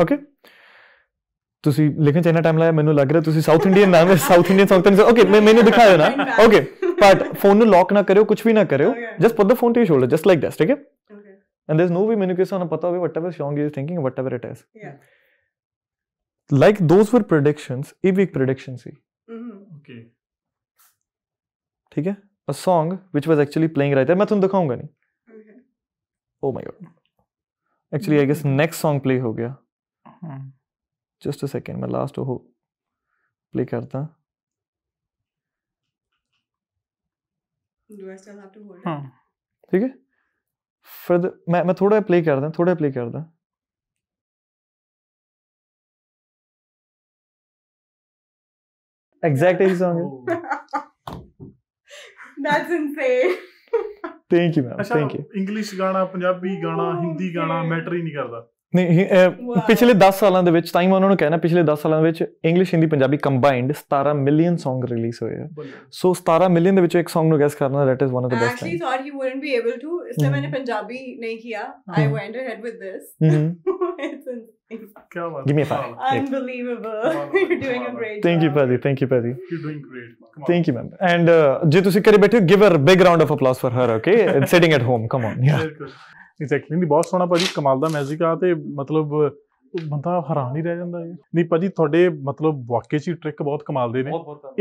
okay ਤੁਸੀਂ ਲੇਕਿਨ ਚਾਈਨਾ ਟਾਈਮ ਲਾਇਆ ਮੈਨੂੰ ਲੱਗ ਰਿਹਾ ਤੁਸੀਂ ਸਾਊਥ ਇੰਡੀਅਨ ਨਾਮ ਹੈ ਸਾਊਥ ਇੰਡੀਅਨ ਸੌਂਗ ਤਾਂ ਓਕੇ ਮੈਂ ਮੈਨੂੰ ਦਿਖਾਇਆ ਨਾ ਓਕੇ ਬਟ ਫੋਨ ਨੂੰ ਲੌਕ ਨਾ ਕਰਿਓ ਕੁਝ ਵੀ ਨਾ ਕਰਿਓ just put the phone to your shoulder just like this ਠੀਕ ਹੈ ਐਂਡ ਦੇਰ ਇਜ਼ ਨੋ ਵੇ ਮੈਨੂੰ ਕਿਸੇ ਨੂੰ ਪਤਾ ਹੋਵੇ whatever song is thinking whatever it is yeah like those were predictions ये भी एक prediction थी ओके ठीक है a song which was actually playing right there मैं तुम्हें दिखाऊंगा नहीं okay. oh my god actually I guess next song play हो गया जस्ट अ सेकेंड मैं लास्ट हो प्ले करता hmm. ठीक है फिर मैं मैं थोड़ा प्ले करता थोड़ा प्ले करता exact age song. That's insane. Thank you ma'am. अच्छा, Thank you. English गाना, पंजाबी गाना, oh, हिंदी गाना मैटर ही नहीं करता. ਨਹੀਂ ਪਿਛਲੇ 10 ਸਾਲਾਂ ਦੇ ਵਿੱਚ ਤਾਂ ਹੀ ਮੈਂ ਉਹਨਾਂ ਨੂੰ ਕਹਿਣਾ ਪਿਛਲੇ 10 ਸਾਲਾਂ ਦੇ ਵਿੱਚ English Hindi Punjabi combined 17 million Song release ਹੋਏ ਆ ਸੋ 17 ਮਿਲੀਅਨ ਦੇ ਵਿੱਚੋਂ ਇੱਕ Song ਨੂੰ ਗੈਸ ਕਰਨਾ that is one of the best I thought you wouldn't be able to ਇਸ ਲਈ ਮੈਂ ਪੰਜਾਬੀ ਨਹੀਂ ਕੀਤਾ ਆਈ ਵੈਂਟ ਅਹੈਡ ਵਿਦ ਦਿਸ ਕਿਆ ਬਾਤ give me a five unbelievable you doing a great thank you ਪਾਦੀ ਥੈਂਕ ਯੂ ਪਾਦੀ you doing great thank you ma'am and ਜੇ ਤੁਸੀਂ ਕਰੀ ਬੈਠੇ give a big round of applause for her okay sitting at home come on exactly ਨਹੀਂ ਬਹੁਤ ਸੋਹਣਾ ਭਾਜੀ ਕਮਾਲ ਦਾ ਮੈਜਿਕ ਆ ਤੇ ਮਤਲਬ ਬੰਦਾ ਹੈਰਾਨ ਹੀ ਰਹਿ ਜਾਂਦਾ ਹੈ ਨਹੀਂ ਭਾਜੀ ਤੁਹਾਡੇ ਮਤਲਬ ਵਾਕਈ ਚ ਟ੍ਰਿਕ ਬਹੁਤ ਕਮਾਲ ਦੇ ਨੇ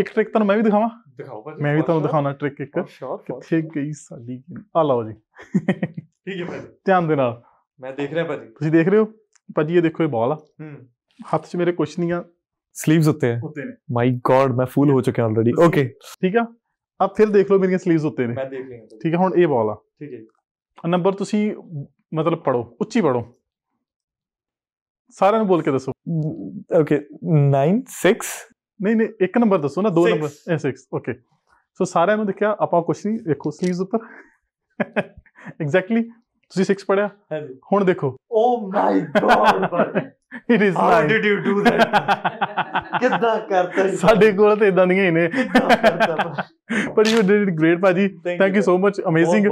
ਇੱਕ ਟ੍ਰਿਕ ਤੁਹਾਨੂੰ ਮੈਂ ਵੀ ਦਿਖਾਵਾਂ ਦਿਖਾਓ ਭਾਜੀ ਮੈਂ ਵੀ ਤੁਹਾਨੂੰ ਦਿਖਾਉਣਾ ਟ੍ਰਿਕ ਇੱਕ ਕਿੱਥੇ ਗਈ ਸਾਡੀ ਆ ਲਓ ਜੀ ਠੀਕ ਹੈ ਭਾਜੀ ਧਿਆਨ ਦੇ ਨਾਲ ਮੈਂ ਦੇਖ ਰਿਹਾ ਭਾਜੀ ਤੁਸੀਂ ਦੇਖ ਰਹੇ ਹੋ ਭਾਜੀ ਇਹ ਦੇਖੋ ਇਹ ਬਾਲ ਆ ਹੂੰ ਹੱਥ 'ਚ ਮੇਰੇ ਕੁਛ ਨਹੀਂ ਆ ਸਲੀਵਸ ਉੱਤੇ ਹੈ ਉੱਤੇ ਨੇ ਮਾਈ ਗੋਡ ਮੈਂ ਫੂਲ ਹੋ ਚੁੱਕਿਆ ਆਲਰੇਡੀ ਓਕੇ ਠੀਕ ਆ ਆ ਫਿਰ ਦੇਖ ਲਓ ਮੇਰੀਆਂ ਸਲੀਵਸ ਉੱਤੇ ਨੇ ਮੈਂ ਦੇਖ ਰਿਹਾ ਠੀਕ ਆ ਹੁਣ ਇਹ ਬਾਲ ਆ ਠੀਕ ਹੈ ਨੰਬਰ ਤੁਸੀਂ ਮਤਲਬ ਪੜੋ ਉੱਚੀ ਪੜੋ ਸਾਰਿਆਂ ਨੂੰ ਬੋਲ ਕੇ ਦੱਸੋ ਓਕੇ 9 6 ਨਹੀਂ ਨਹੀਂ ਇੱਕ ਨੰਬਰ ਦੱਸੋ ਨਾ ਦੋ ਨੰਬਰ 6 ਓਕੇ ਸੋ ਸਾਰਿਆਂ ਨੂੰ ਦੇਖਿਆ ਆਪਾਂ ਕੁਛ ਨਹੀਂ ਦੇਖੋ ਸਲੀਵਜ਼ ਉੱਪਰ ਐਗਜ਼ੈਕਟਲੀ ਤੁਸੀਂ 6 ਪੜਿਆ ਹੁਣ ਦੇਖੋ oh my God it is how did you do that ਕਿੱਦਾਂ ਕਰਤਾ ਸਾਡੇ ਕੋਲ ਤੇ ਇਦਾਂ ਦੀਆਂ ਹੀ ਨੇ ਭਾਜੀ ਯੂ ਡਿਡ ਗ੍ਰੇਟ ਭਾਜੀ thank you so much amazing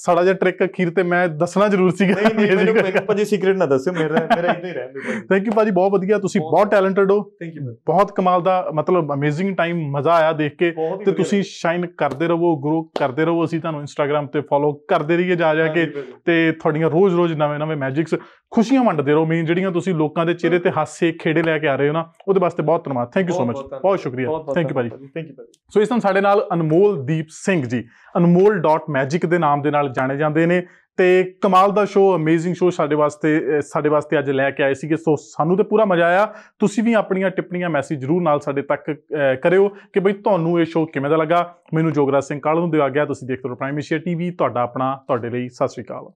ਸਾਡਾ ਜਿਹੜਾ ਟ੍ਰਿਕ ਅਖੀਰ ਤੇ ਮੈਂ ਦੱਸਣਾ ਜ਼ਰੂਰ ਸੀਗਾ ਨਹੀਂ ਨਹੀਂ ਮੈਨੂੰ ਮੈਨੂੰ ਭਾਜੀ ਸੀਕ੍ਰੀਟ ਨਾ ਦੱਸਿਓ ਮੇਰਾ ਮੇਰਾ ਇਦਾਂ ਹੀ ਰਹਿੰਦਾ ਥੈਂਕ ਯੂ ਭਾਜੀ ਬਹੁਤ ਵਧੀਆ ਤੁਸੀਂ ਬਹੁਤ ਟੈਲੈਂਟਡ ਹੋ ਥੈਂਕ ਯੂ ਬਹੁਤ ਕਮਾਲ ਦਾ ਮਤਲਬ ਅਮੇਜ਼ਿੰਗ ਟਾਈਮ ਮਜ਼ਾ ਆਇਆ ਦੇਖ ਕੇ ਤੇ ਤੁਸੀਂ ਸ਼ਾਈਨ ਕਰਦੇ ਰਹੋ ਗਰੋ ਕਰਦੇ ਰਹੋ ਅਸੀਂ ਤੁਹਾਨੂੰ ਇੰਸਟਾਗ੍ਰam ਤੇ ਫੋਲੋ ਕਰਦੇ ਰਹੀਏ ਜਾ ਜਾ ਕੇ ਤੇ ਤੁਹਾਡੀਆਂ ਰੋਜ਼-ਰੋਜ਼ ਨਵੇਂ-ਨਵੇਂ ਮੈਜਿਕਸ ਖੁਸ਼ੀਆਂ ਵੰਡਦੇ ਰਹੋ ਮੇਨ ਜਿਹੜੀਆਂ ਤੁਸੀਂ ਲੋਕਾਂ ਦੇ ਚਿਹਰੇ ਤੇ ਹਾਸੇ ਖੇੜੇ ਲੈ ਕੇ ਆ ਰਹੇ ਹੋ ਨਾ ਉਹਦੇ ਵਾਸਤੇ ਬਹੁਤ ਧੰਨਵਾਦ ਥੈਂਕ ਯੂ ਸੋ ਮਚ ਬਹੁਤ ਸ਼ੁਕਰੀਆ ਥੈਂਕ ਯੂ ਭਾਜੀ ਸੋ ਇਸ ਤਰ੍ਹਾਂ ਸਾਡੇ ਨਾਲ ਅਨਮੋਲਦੀਪ ਸਿੰਘ ਜੀ ਅਨਮੋਲ ਡਾਟ ਮੈਜਿਕ ਦੇ ਨਾਮ ਦੇ ਨਾਲ ਜਾਣੇ ਜਾਂਦੇ ਨੇ ਤੇ ਕਮਾਲ ਦਾ ਸ਼ੋਅ ਅਮੇਜ਼ਿੰਗ ਸ਼ੋਅ ਸਾਡੇ ਵਾਸਤੇ ਸਾਡੇ ਵਾਸਤੇ ਅੱਜ ਲੈ ਕੇ ਆਏ ਸੀਗੇ ਸੋ ਸਾਨੂੰ ਤੇ ਪੂਰਾ ਮਜ਼ਾ ਆਇਆ ਤੁਸੀਂ ਵੀ ਆਪਣੀਆਂ ਟਿੱਪਣੀਆਂ ਮੈਸੇਜ ਜ਼ਰੂਰ ਨਾਲ ਸਾਡੇ ਤੱਕ ਕਰਿਓ ਕਿ ਬਈ ਤੁਹਾਨੂੰ ਇਹ ਸ਼ੋਅ ਕਿਵੇਂ ਦਾ ਲੱਗਾ ਮੈਨੂੰ ਜੋਗਰਾ ਸਿੰਘ ਕਾਲ ਨੂੰ ਦਿਵਾ ਗਿਆ ਤੁਸੀਂ ਦੇਖਦੇ ਹੋ ਪ੍ਰਾਈਮ ਏਸ਼ੀਆ ਟੀਵੀ ਤੁਹਾਡਾ ਆਪਣਾ ਤੁਹਾਡੇ ਲਈ ਸਤਿ ਸ਼੍ਰੀ ਅਕਾਲ